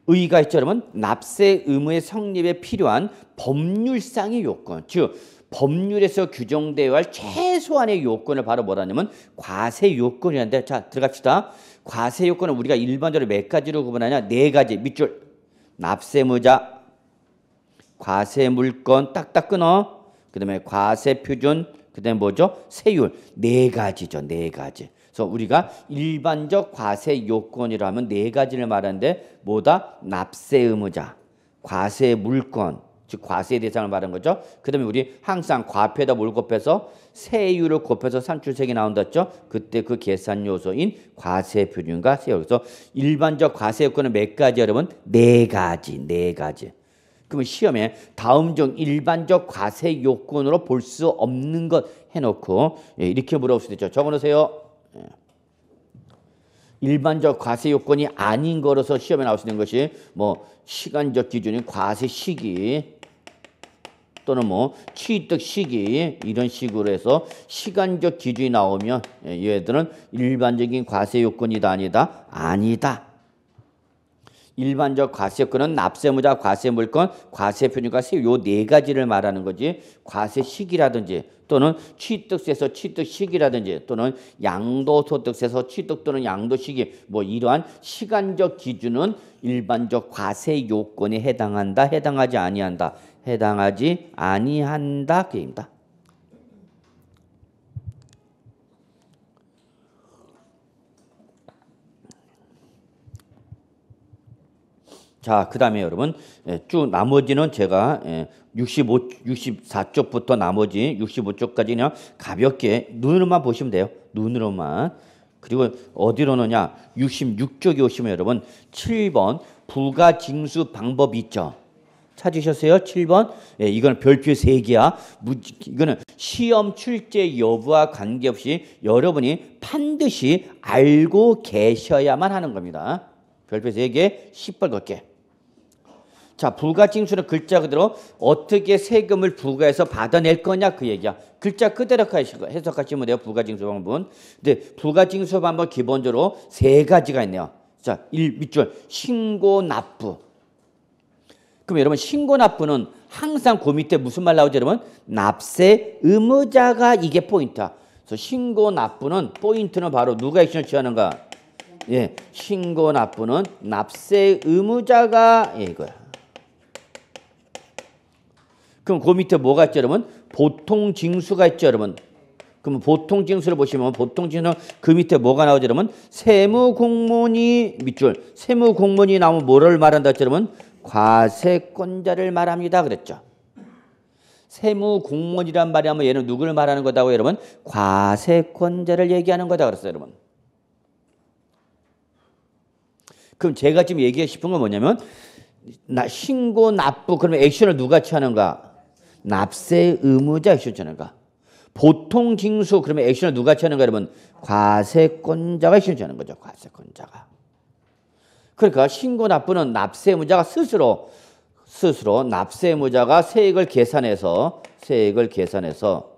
의가 있죠, 여러분. 납세 의무의 성립에 필요한 법률상의 요건. 즉 법률에서 규정되어야 할 최소한의 요건을 바로 뭐라냐면 과세 요건이란데 자 들어갑시다. 과세 요건은 우리가 일반적으로 몇 가지로 구분하냐? 네 가지 밑줄 납세무자 과세 물건 딱딱 끊어 그다음에 과세 표준 그다음에 뭐죠? 세율 네 가지죠 네 가지. 그래서 우리가 일반적 과세 요건이라면 네 가지를 말하는데 뭐다 납세 의무자 과세 물건 즉과세 대상을 말한 거죠. 그 다음에 우리 항상 과표에다 뭘 곱해서 세율을 곱해서 산출세액이 나온다죠. 했 그때 그 계산 요소인 과세 표준과 세율. 그래서 일반적 과세 요건은 몇 가지 여러분? 네 가지, 네 가지. 그러면 시험에 다음 중 일반적 과세 요건으로 볼 수 없는 것 해놓고 예, 이렇게 물어볼 수 있죠. 적어놓으세요. 예. 일반적 과세 요건이 아닌 거로서 시험에 나올 수 있는 것이 뭐 시간적 기준인 과세 시기 또는 뭐 취득 시기 이런 식으로 해서 시간적 기준이 나오면 예, 얘들은 일반적인 과세 요건이다 아니다 아니다. 일반적 과세권은 납세무자, 과세물건, 과세표준과 세율 요네 가지를 말하는 거지 과세 시기라든지 또는 취득세에서 취득 시기라든지 또는 양도소득세에서 취득 또는 양도 시기 뭐 이러한 시간적 기준은 일반적 과세 요건에 해당한다 해당하지 아니한다 해당하지 아니한다 게입니다. 자, 그 다음에 여러분, 예, 쭉 나머지는 제가 65, 예, 64쪽부터 나머지 65쪽까지 그 가볍게 눈으로만 보시면 돼요. 눈으로만. 그리고 어디로 넣냐? 66쪽에 오시면 여러분, 7번 부가징수 방법 있죠. 찾으셨어요? 7번. 예, 이건 별표 3개야. 이거는 시험 출제 여부와 관계없이 여러분이 반드시 알고 계셔야만 하는 겁니다. 별표 3개, 10번 게 자, 부가징수는 글자 그대로 어떻게 세금을 부과해서 받아낼 거냐 그 얘기야. 글자 그대로 해석하시면 돼요. 부가징수 방법은. 근데 부가징수 방법 기본적으로 세 가지가 있네요. 자, 1, 밑줄 신고 납부. 그럼 여러분 신고 납부는 항상 그 밑에 무슨 말 나오죠 여러분? 납세 의무자가 이게 포인트야. 그래서 신고 납부는 포인트는 바로 누가 액션을 취하는가? 예, 신고 납부는 납세 의무자가 예, 이거야. 그럼 그 밑에 뭐가 있죠 여러분? 보통 징수가 있죠 여러분? 그럼 보통 징수를 보시면 보통 징수는 그 밑에 뭐가 나오죠 여러분? 세무 공문이 밑줄 세무 공문이 나오면 뭐를 말한다 여러분? 과세권자를 말합니다. 그랬죠. 세무 공무원이란 말이 하면 얘는 누구를 말하는 거다고 여러분? 과세권자를 얘기하는 거다 그랬어요, 여러분. 그럼 제가 지금 얘기하고 싶은 건 뭐냐면 나 신고 납부 그러면 액션을 누가 취하는가? 납세 의무자 액션 취하는가? 보통 징수 그러면 액션을 누가 취하는가 여러분? 과세권자가 액션 취하는 거죠. 과세권자가. 그러니까 신고 납부는 납세의무자가 스스로 스스로 납세의무자가 세액을 계산해서 세액을 계산해서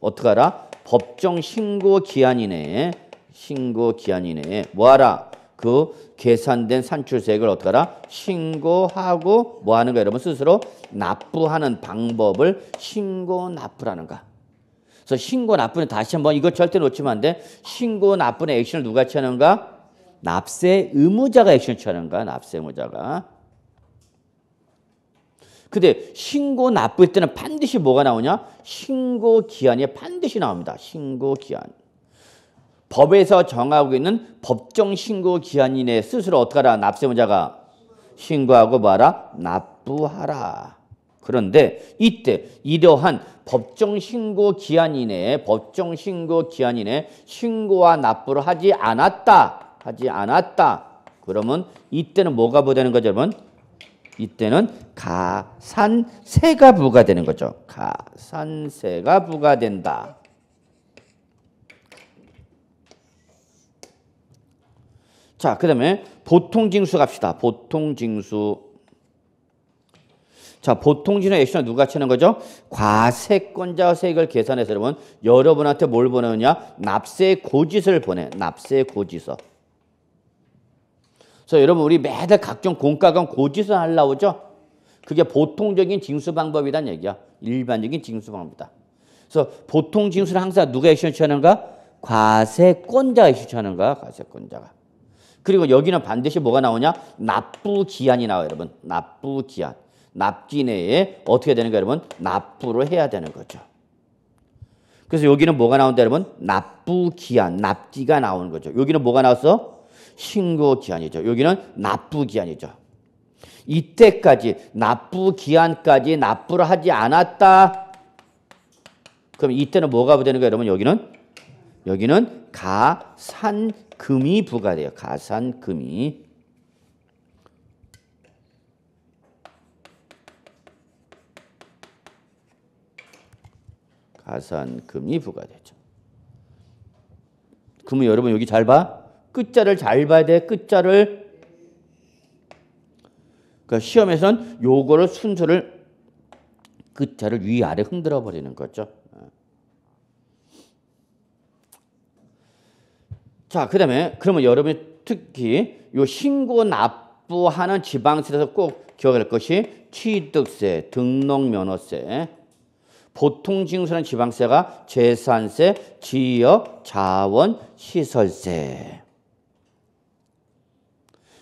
어떻게 하라? 법정 신고 기한 이네 신고 기한 이네 뭐하라? 그 계산된 산출세액을 어떻게 하라? 신고하고 뭐 하는 가 여러분 스스로 납부하는 방법을 신고 납부라는가. 그래서 신고 납부는 다시 한번 이거 절대 놓치면 안 돼. 신고 납부는 액션을 누가 취하는가? 납세 의무자가 액션 취하는 거야. 납세 의무자가. 근데 신고 납부일 때는 반드시 뭐가 나오냐? 신고 기한이 반드시 나옵니다. 신고 기한. 법에서 정하고 있는 법정 신고 기한 이내 스스로 어떻게 하라? 납세무자가 의 신고하고 봐라. 납부하라. 그런데 이때 이러한 법정 신고 기한 이내에 법정 신고 기한 이내 신고와 납부를 하지 않았다. 하지 않았다. 그러면 이때는 뭐가 부되는 거죠, 여러분? 이때는 가산세가 부과되는 거죠. 가산세가 부과된다. 자, 그 다음에 보통징수 갑시다. 보통징수. 자, 보통징수 액션 누가 치는 거죠? 과세권자 세액을 계산해서 여러분, 여러분한테 뭘 보내느냐? 납세 고지서를 보내. 납세 고지서. 그래서 여러분 우리 매달 각종 공과금 고지서 할라오죠? 그게 보통적인 징수 방법이란 얘기야. 일반적인 징수 방법이다. 그래서 보통 징수를 항상 누가 액션 취하는가? 과세권자가 액션 취하는가? 과세권자가. 그리고 여기는 반드시 뭐가 나오냐? 납부 기한이 나와요, 여러분. 납부 기한. 납기 내에 어떻게 되는가, 여러분? 납부를 해야 되는 거죠. 그래서 여기는 뭐가 나온다, 여러분? 납부 기한, 납기가 나오는 거죠. 여기는 뭐가 나왔어? 신고 기한이죠. 여기는 납부 기한이죠. 이때까지 납부 기한까지 납부를 하지 않았다. 그럼 이때는 뭐가 되는 거예요? 여러분 여기는 여기는 가산금이 부과돼요. 가산금이 가산금이 부과되죠. 그러면 여러분 여기 잘 봐. 끝자를 잘 봐야 돼. 끝자를. 그러니까 시험에선 요거를 순서를 끝자를 위아래 흔들어 버리는 거죠. 자, 그 다음에 그러면 여러분이 특히 요 신고 납부하는 지방세에서 꼭 기억할 것이 취득세, 등록면허세, 보통 징수는 지방세가 재산세, 지역, 자원, 시설세.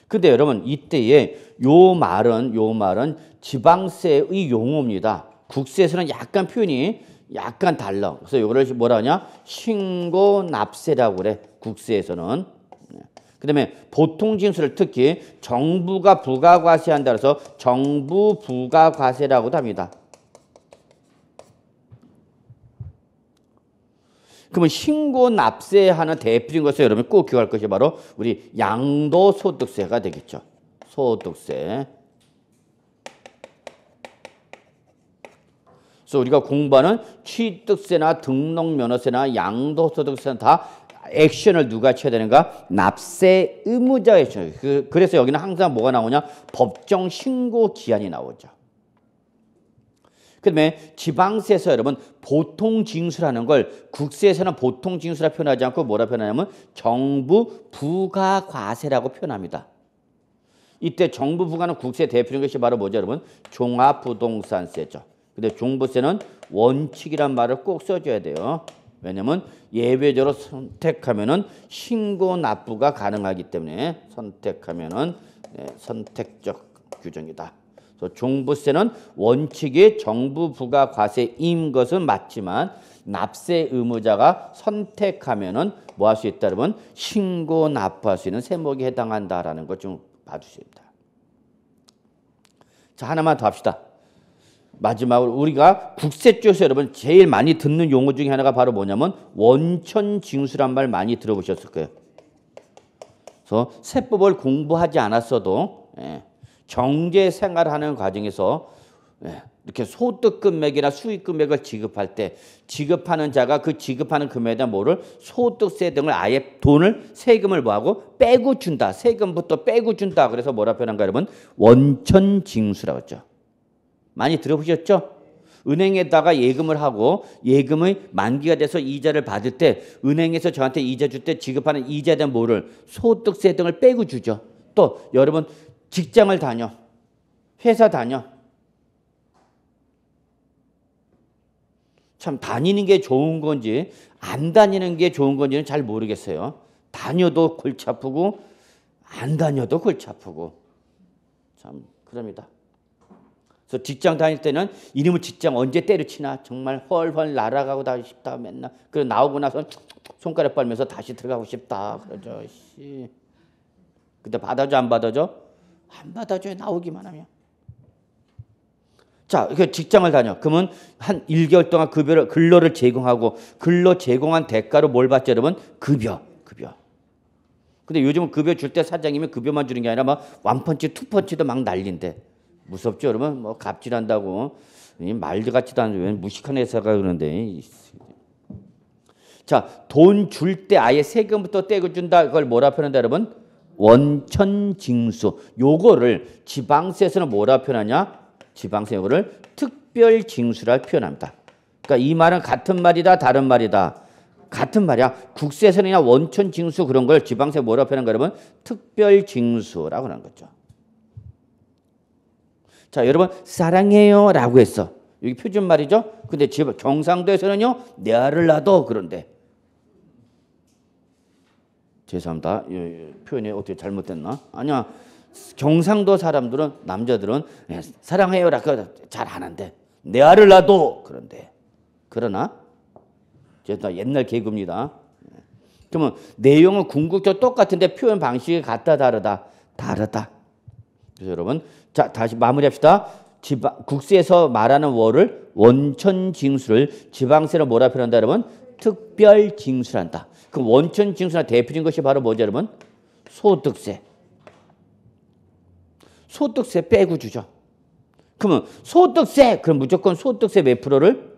근데 여러분 이때에 요 말은 요 말은 지방세의 용어입니다. 국세에서는 약간 표현이 약간 달라. 그래서 요거를 뭐라 하냐? 신고 납세라고 그래. 국세에서는. 네. 그다음에 보통 징수를 특히 정부가 부가과세한다 그래서 정부 부가과세라고도 합니다. 그러면 신고 납세하는 대표적인 것을 여러분 이꼭 기억할 것이 바로 우리 양도소득세가 되겠죠. 소득세. 그래서 우리가 공부하는 취득세나 등록면허세나 양도소득세는 다 액션을 누가 취해야 되는가? 납세 의무자의 액션. 그, 그래서 여기는 항상 뭐가 나오냐? 법정 신고 기한이 나오죠. 그다음에 지방세에서 여러분 보통 징수라는 걸 국세에서는 보통 징수라 표현하지 않고 뭐라 표현하냐면 정부 부가과세라고 표현합니다. 이때 정부 부가는 국세 대표적인 것이 바로 뭐죠, 여러분? 종합부동산세죠. 근데 종부세는 원칙이란 말을 꼭 써줘야 돼요. 왜냐면 예외적으로 선택하면은 신고 납부가 가능하기 때문에 선택하면은 네, 선택적 규정이다. 종부세는 원칙이 정부 부가 과세인 것은 맞지만 납세 의무자가 선택하면은 뭐 할 수 있다 그러면 신고 납부할 수 있는 세목에 해당한다라는 것 좀 봐주십니다. 자 하나만 더 합시다. 마지막으로 우리가 국세조에서 여러분 제일 많이 듣는 용어 중에 하나가 바로 뭐냐면 원천징수란 말 많이 들어보셨을 거예요. 그래서 세법을 공부하지 않았어도 예. 경제 생활하는 과정에서 예, 이렇게 소득 금액이나 수익 금액을 지급할 때 지급하는 자가 그 지급하는 금액에 다 뭐를 소득세 등을 아예 돈을 세금을 뭐하고 빼고 준다. 세금부터 빼고 준다. 그래서 뭐라 표현한가 여러분? 원천 징수라고 했죠. 많이 들어보셨죠? 은행에다가 예금을 하고 예금의 만기가 돼서 이자를 받을 때 은행에서 저한테 이자 줄 때 지급하는 이자에 대한 뭐를 소득세 등을 빼고 주죠. 또 여러분 직장을 다녀. 회사 다녀. 참 다니는 게 좋은 건지 안 다니는 게 좋은 건지는 잘 모르겠어요. 다녀도 골치 아프고 안 다녀도 골치 아프고 참 그럽니다. 그래서 직장 다닐 때는 이름의 직장 언제 때려치나 정말 헐헐 날아가고 다 싶다 맨날 그래 나오고 나서 손가락 빨면서 다시 들어가고 싶다 그러죠. 씨. 근데 받아줘 안 받아줘? 안 받아줘요. 나오기만 하면. 자, 그 직장을 다녀. 그러면 한 1개월 동안 급여를, 근로를 제공하고, 근로 제공한 대가로 뭘 받죠, 여러분? 급여, 급여. 근데 요즘은 급여 줄 때 사장님이 급여만 주는 게 아니라 막 완펀치, 투펀치도 막 난린데. 무섭죠, 여러분? 뭐 갑질한다고. 말도 같지도 않은 무식한 회사가 그러는데. 자, 돈 줄 때 아예 세금부터 떼고 준다. 그걸 뭐라 표현한다, 여러분? 원천징수 요거를 지방세에서는 뭐라 표현하냐? 지방세 요거를 특별징수라 표현합니다. 그러니까 이 말은 같은 말이다 다른 말이다. 같은 말이야. 국세에서는이나 원천징수 그런 걸 지방세 뭐라 표현한가 여러 특별징수라고 하는 거죠. 자 여러분 사랑해요 라고 했어. 여기 표준말이죠. 근데 경상도에서는요. 내 알을 낳도 그런데 죄송합니다. 표현이 어떻게 잘못됐나? 아니야. 경상도 사람들은 남자들은 예, 사랑해요라 잘 하는데 내 아를 낳도 그런데 그러나 죄송다 옛날 개그입니다. 예. 그러면 내용은 궁극적 똑같은데 표현 방식이 같다 다르다 다르다. 그래서 여러분 자 다시 마무리합시다. 지방, 국세에서 말하는 월을 원천 징수를 지방세로 뭐라 표현한다 여러분? 특별 징수란다. 그 원천 징수나 대표적인 것이 바로 뭐죠, 여러분? 소득세. 소득세 빼고 주죠. 그러면 소득세! 그럼 무조건 소득세 몇 프로를?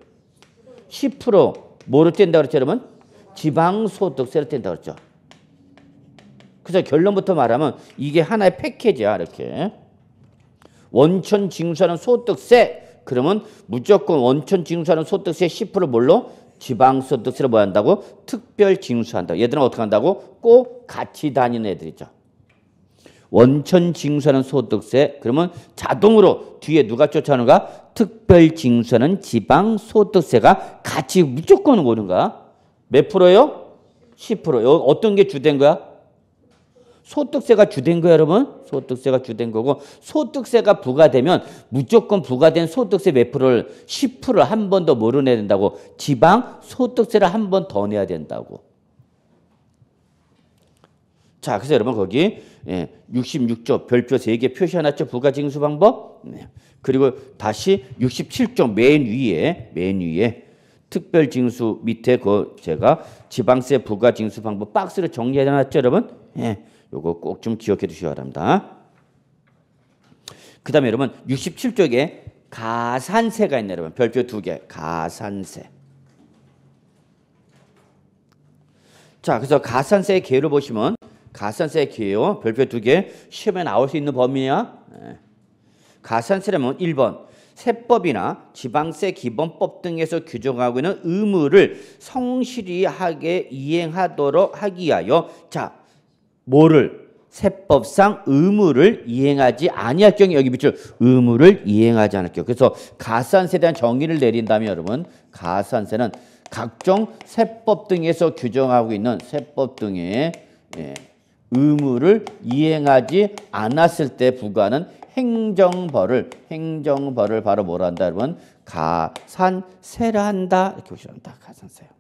10% 뭐로 뗀다 그랬죠, 여러분? 지방소득세로 뗀다 그랬죠. 그래서 결론부터 말하면 이게 하나의 패키지야, 이렇게. 원천 징수하는 소득세. 그러면 무조건 원천 징수하는 소득세 10% 뭘로? 지방소득세를 뭐 한다고? 특별 징수한다. 얘들은 어떻게 한다고? 꼭 같이 다니는 애들이죠. 원천 징수하는 소득세 그러면 자동으로 뒤에 누가 쫓아오는가? 특별 징수하는 지방 소득세가 같이 무조건 오는가? 몇 프로요? 10%. 어떤 게 주된 거야? 소득세가 주된 거예요, 여러분. 소득세가 주된 거고 소득세가 부과되면 무조건 부과된 소득세 몇 프로를 10%를 한 번더 뭐로 내야 된다고? 지방 소득세를 한 번 더 내야 된다고. 자, 그래서 여러분 거기 예, 66조 별표 3개 표시해놨죠 부가징수 방법. 네. 그리고 다시 67조 맨 위에 맨 위에 특별징수 밑에 그 제가 지방세 부가징수 방법 박스를 정리해놨죠, 여러분. 예. 요거 꼭 좀 기억해 두셔야 합니다. 그 다음에 여러분 67쪽에 가산세가 있네요 여러분 별표 두개 가산세 자 그래서 가산세의 기회를 보시면 가산세의 기요 별표 두 개 시험에 나올 수 있는 범위야 예. 가산세라면 1번 세법이나 지방세 기본법 등에서 규정하고 있는 의무를 성실히 하게 이행하도록 하기 위하여 자 뭐를 세법상 의무를 이행하지 아니할 경우 여기 밑줄 의무를 이행하지 않을 경우 그래서 가산세에 대한 정의를 내린다면 여러분 가산세는 각종 세법 등에서 규정하고 있는 세법 등의 예, 의무를 이행하지 않았을 때 부과하는 행정벌을 행정벌을 바로 뭐라 한다 여러분 가산세라 한다 이렇게 보시면 한다 가산세요.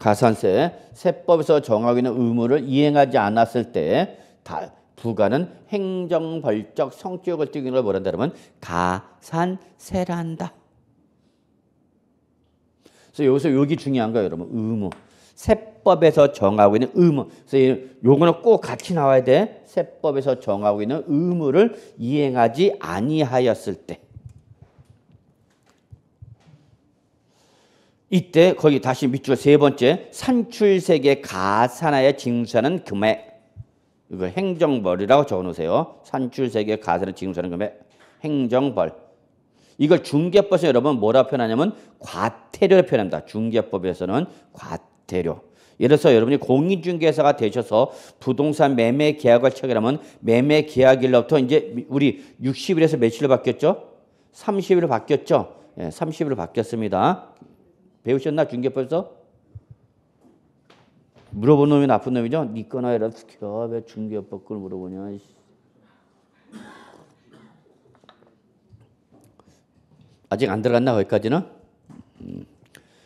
가산세 세법에서 정하고있는 의무를 이행하지 않았을 때 다, 부가는 행정벌적 성격을적는걸 뭐란다면 가산세란다. 그래서 여기서 여기 중요한 거예요, 여러분. 의무. 세법에서 정하고 있는 의무. 그래서 요거는 꼭 같이 나와야 돼. 세법에서 정하고 있는 의무를 이행하지 아니하였을 때. 이때 거기 다시 밑줄 세 번째 산출세계 가산하여 징수하는 금액 이거 행정벌이라고 적어놓으세요. 산출세계 가산하여 징수하는 금액 행정벌 이걸 중개법에서 여러분 뭐라 표현하냐면 과태료로 표현합니다. 중개법에서는 과태료 예를 들어서 여러분이 공인중개사가 되셔서 부동산 매매 계약을 체결하면 매매 계약일로부터 이제 우리 60일에서 며칠로 바뀌었죠? 30일로 바뀌었죠? 예, 30일로 바뀌었습니다. 배우셨나 중개법에서? 물어본 놈이 나쁜 놈이죠. 니꺼나 이라 야왜 중개법 그걸 물어보냐. 아직 안 들어갔나 거기까지는? 음.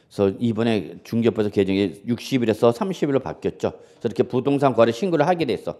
그래서 이번에 중개법에서 개정이 60일에서 30일로 바뀌었죠. 그래서 이렇게 부동산 거래 신고를 하게 됐어.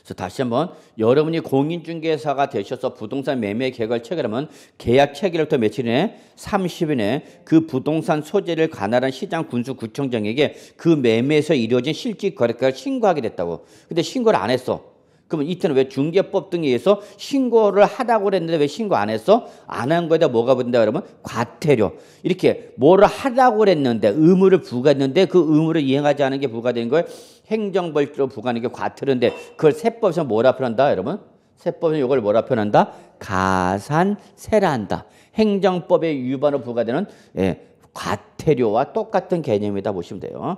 그래서 다시 한번 여러분이 공인중개사가 되셔서 부동산 매매 계획을 체결하면 계약 체결부터 며칠 이내 30일 이내 그 부동산 소재를 관할한 시장 군수 구청장에게 그 매매에서 이루어진 실질 거래가를 신고하게 됐다고. 근데 신고를 안 했어. 그러면 이때는 왜 중개법 등에 의해서 신고를 하다고 그랬는데 왜 신고 안 했어? 안 한 거에다 뭐가 붙는다 그러면 과태료. 이렇게 뭐를 하다고 그랬는데 의무를 부과했는데 그 의무를 이행하지 않은 게 부과된 거예요. 행정벌주로 부과하는 게 과태료인데 그걸 세법에서 뭐라 표현한다 여러분? 세법에서 이걸 뭐라 표현한다? 가산세라 한다. 행정법의 위반으로 부과되는 예, 과태료와 똑같은 개념이다 보시면 돼요.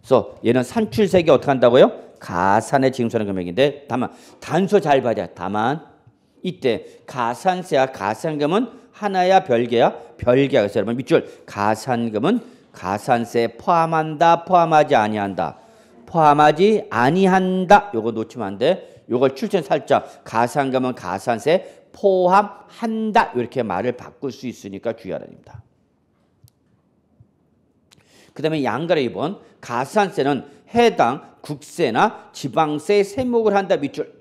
그래서 얘는 산출세계 어떻게 한다고요? 가산에 징수하는 금액인데 다만 단서 잘 봐야 다만 이때 가산세와 가산금은 하나야 별개야 별개야 그래서 여러분 밑줄 가산금은 가산세 포함한다 포함하지 아니한다 포함하지 아니한다 요거 놓치면 안돼 요걸 출전 살짝 가산금은 가산세 포함한다 이렇게 말을 바꿀 수 있으니까 주의하랍니다. 그 다음에 양가래 2번 가산세는 해당 국세나 지방세 세목을 한다 밑줄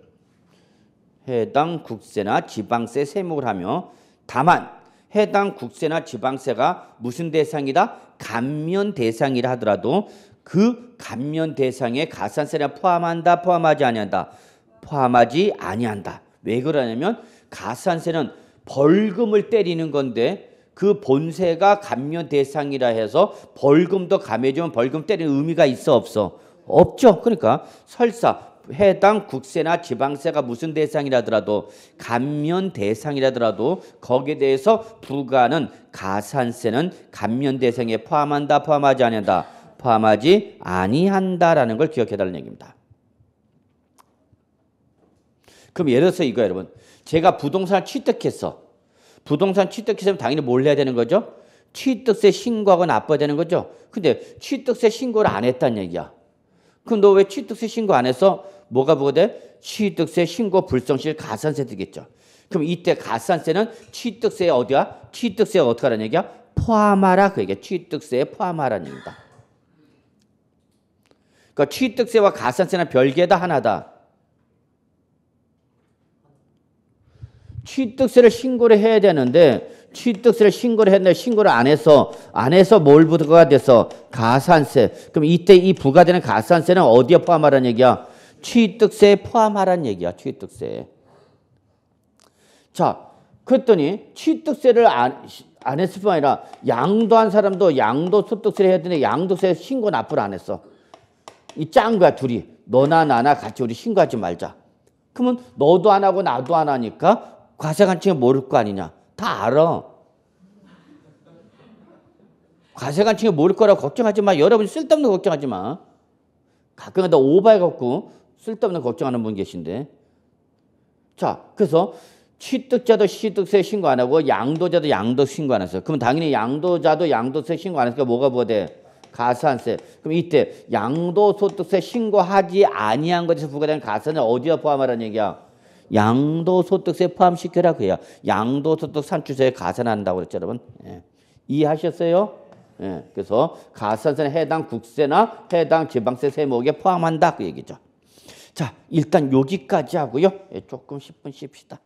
해당 국세나 지방세 세목을 하며 다만 해당 국세나 지방세가 무슨 대상이다? 감면 대상이라 하더라도 그 감면 대상에 가산세를 포함한다 포함하지 아니한다 포함하지 아니한다 왜 그러냐면 가산세는 벌금을 때리는 건데 그 본세가 감면 대상이라 해서 벌금도 감해주면 벌금 때리는 의미가 있어 없어? 없죠. 그러니까 설사 해당 국세나 지방세가 무슨 대상이라더라도 감면 대상이라더라도 거기에 대해서 부과는 하 가산세는 감면 대상에 포함한다 포함하지 않는다 포함하지 아니한다라는 걸 기억해 달라는 얘기입니다. 그럼 예를 들어서 이거 여러분 제가 부동산을 취득했어. 부동산 취득세 는 당연히 뭘 내야 되는 거죠? 취득세 신고하고 나빠야 되는 거죠? 근데 취득세 신고를 안 했단 얘기야. 그럼 너 왜 취득세 신고 안 해서 뭐가 부과돼? 취득세 신고 불성실 가산세 되겠죠. 그럼 이때 가산세는 취득세 어디야? 취득세가 어떻게 하라는 얘기야? 포함하라 그 얘기야. 취득세에 포함하라는 얘기다. 그러니까 취득세와 가산세는 별개다 하나다. 취득세를 신고를 해야 되는데 취득세를 신고를 했는데 신고를 안 해서 안 해서 뭘 부과가 돼서 가산세. 그럼 이때 이 부과되는 가산세는 어디에 포함하라는 얘기야? 취득세에 포함하라는 얘기야. 취득세. 에 자, 그랬더니 취득세를 안, 안 했을 뿐 아니라 양도한 사람도 양도 소득세를 해야 되는데 양도세 신고 납부를 안 했어. 이짠 거야 둘이. 너나 나나 같이 우리 신고하지 말자. 그러면 너도 안 하고 나도 안 하니까 과세관청이 모를 거 아니냐. 다 알아. 과세관청이 모를 거라고 걱정하지 마. 여러분 이 쓸데없는 거 걱정하지 마. 가끔가다 오바해갖고 쓸데없는 거 걱정하는 분 계신데. 자, 그래서 취득자도 취득세 신고 안 하고 양도자도 양도 신고 안 했어요. 그럼 당연히 양도자도 양도세 신고 안 했으니까 뭐가 뭐가 돼? 가산세. 그럼 이때 양도소득세 신고하지 아니한 것에서 부과된 가산을 어디에 포함하라는 얘기야? 양도소득세 포함시켜라 그야 양도소득 산출세 가산한다고 그랬죠 여러분 예. 이해하셨어요? 예. 그래서 가산세 해당 국세나 해당 지방세 세목에 포함한다 그 얘기죠 자 일단 여기까지 하고요 예, 조금 10분 쉽시다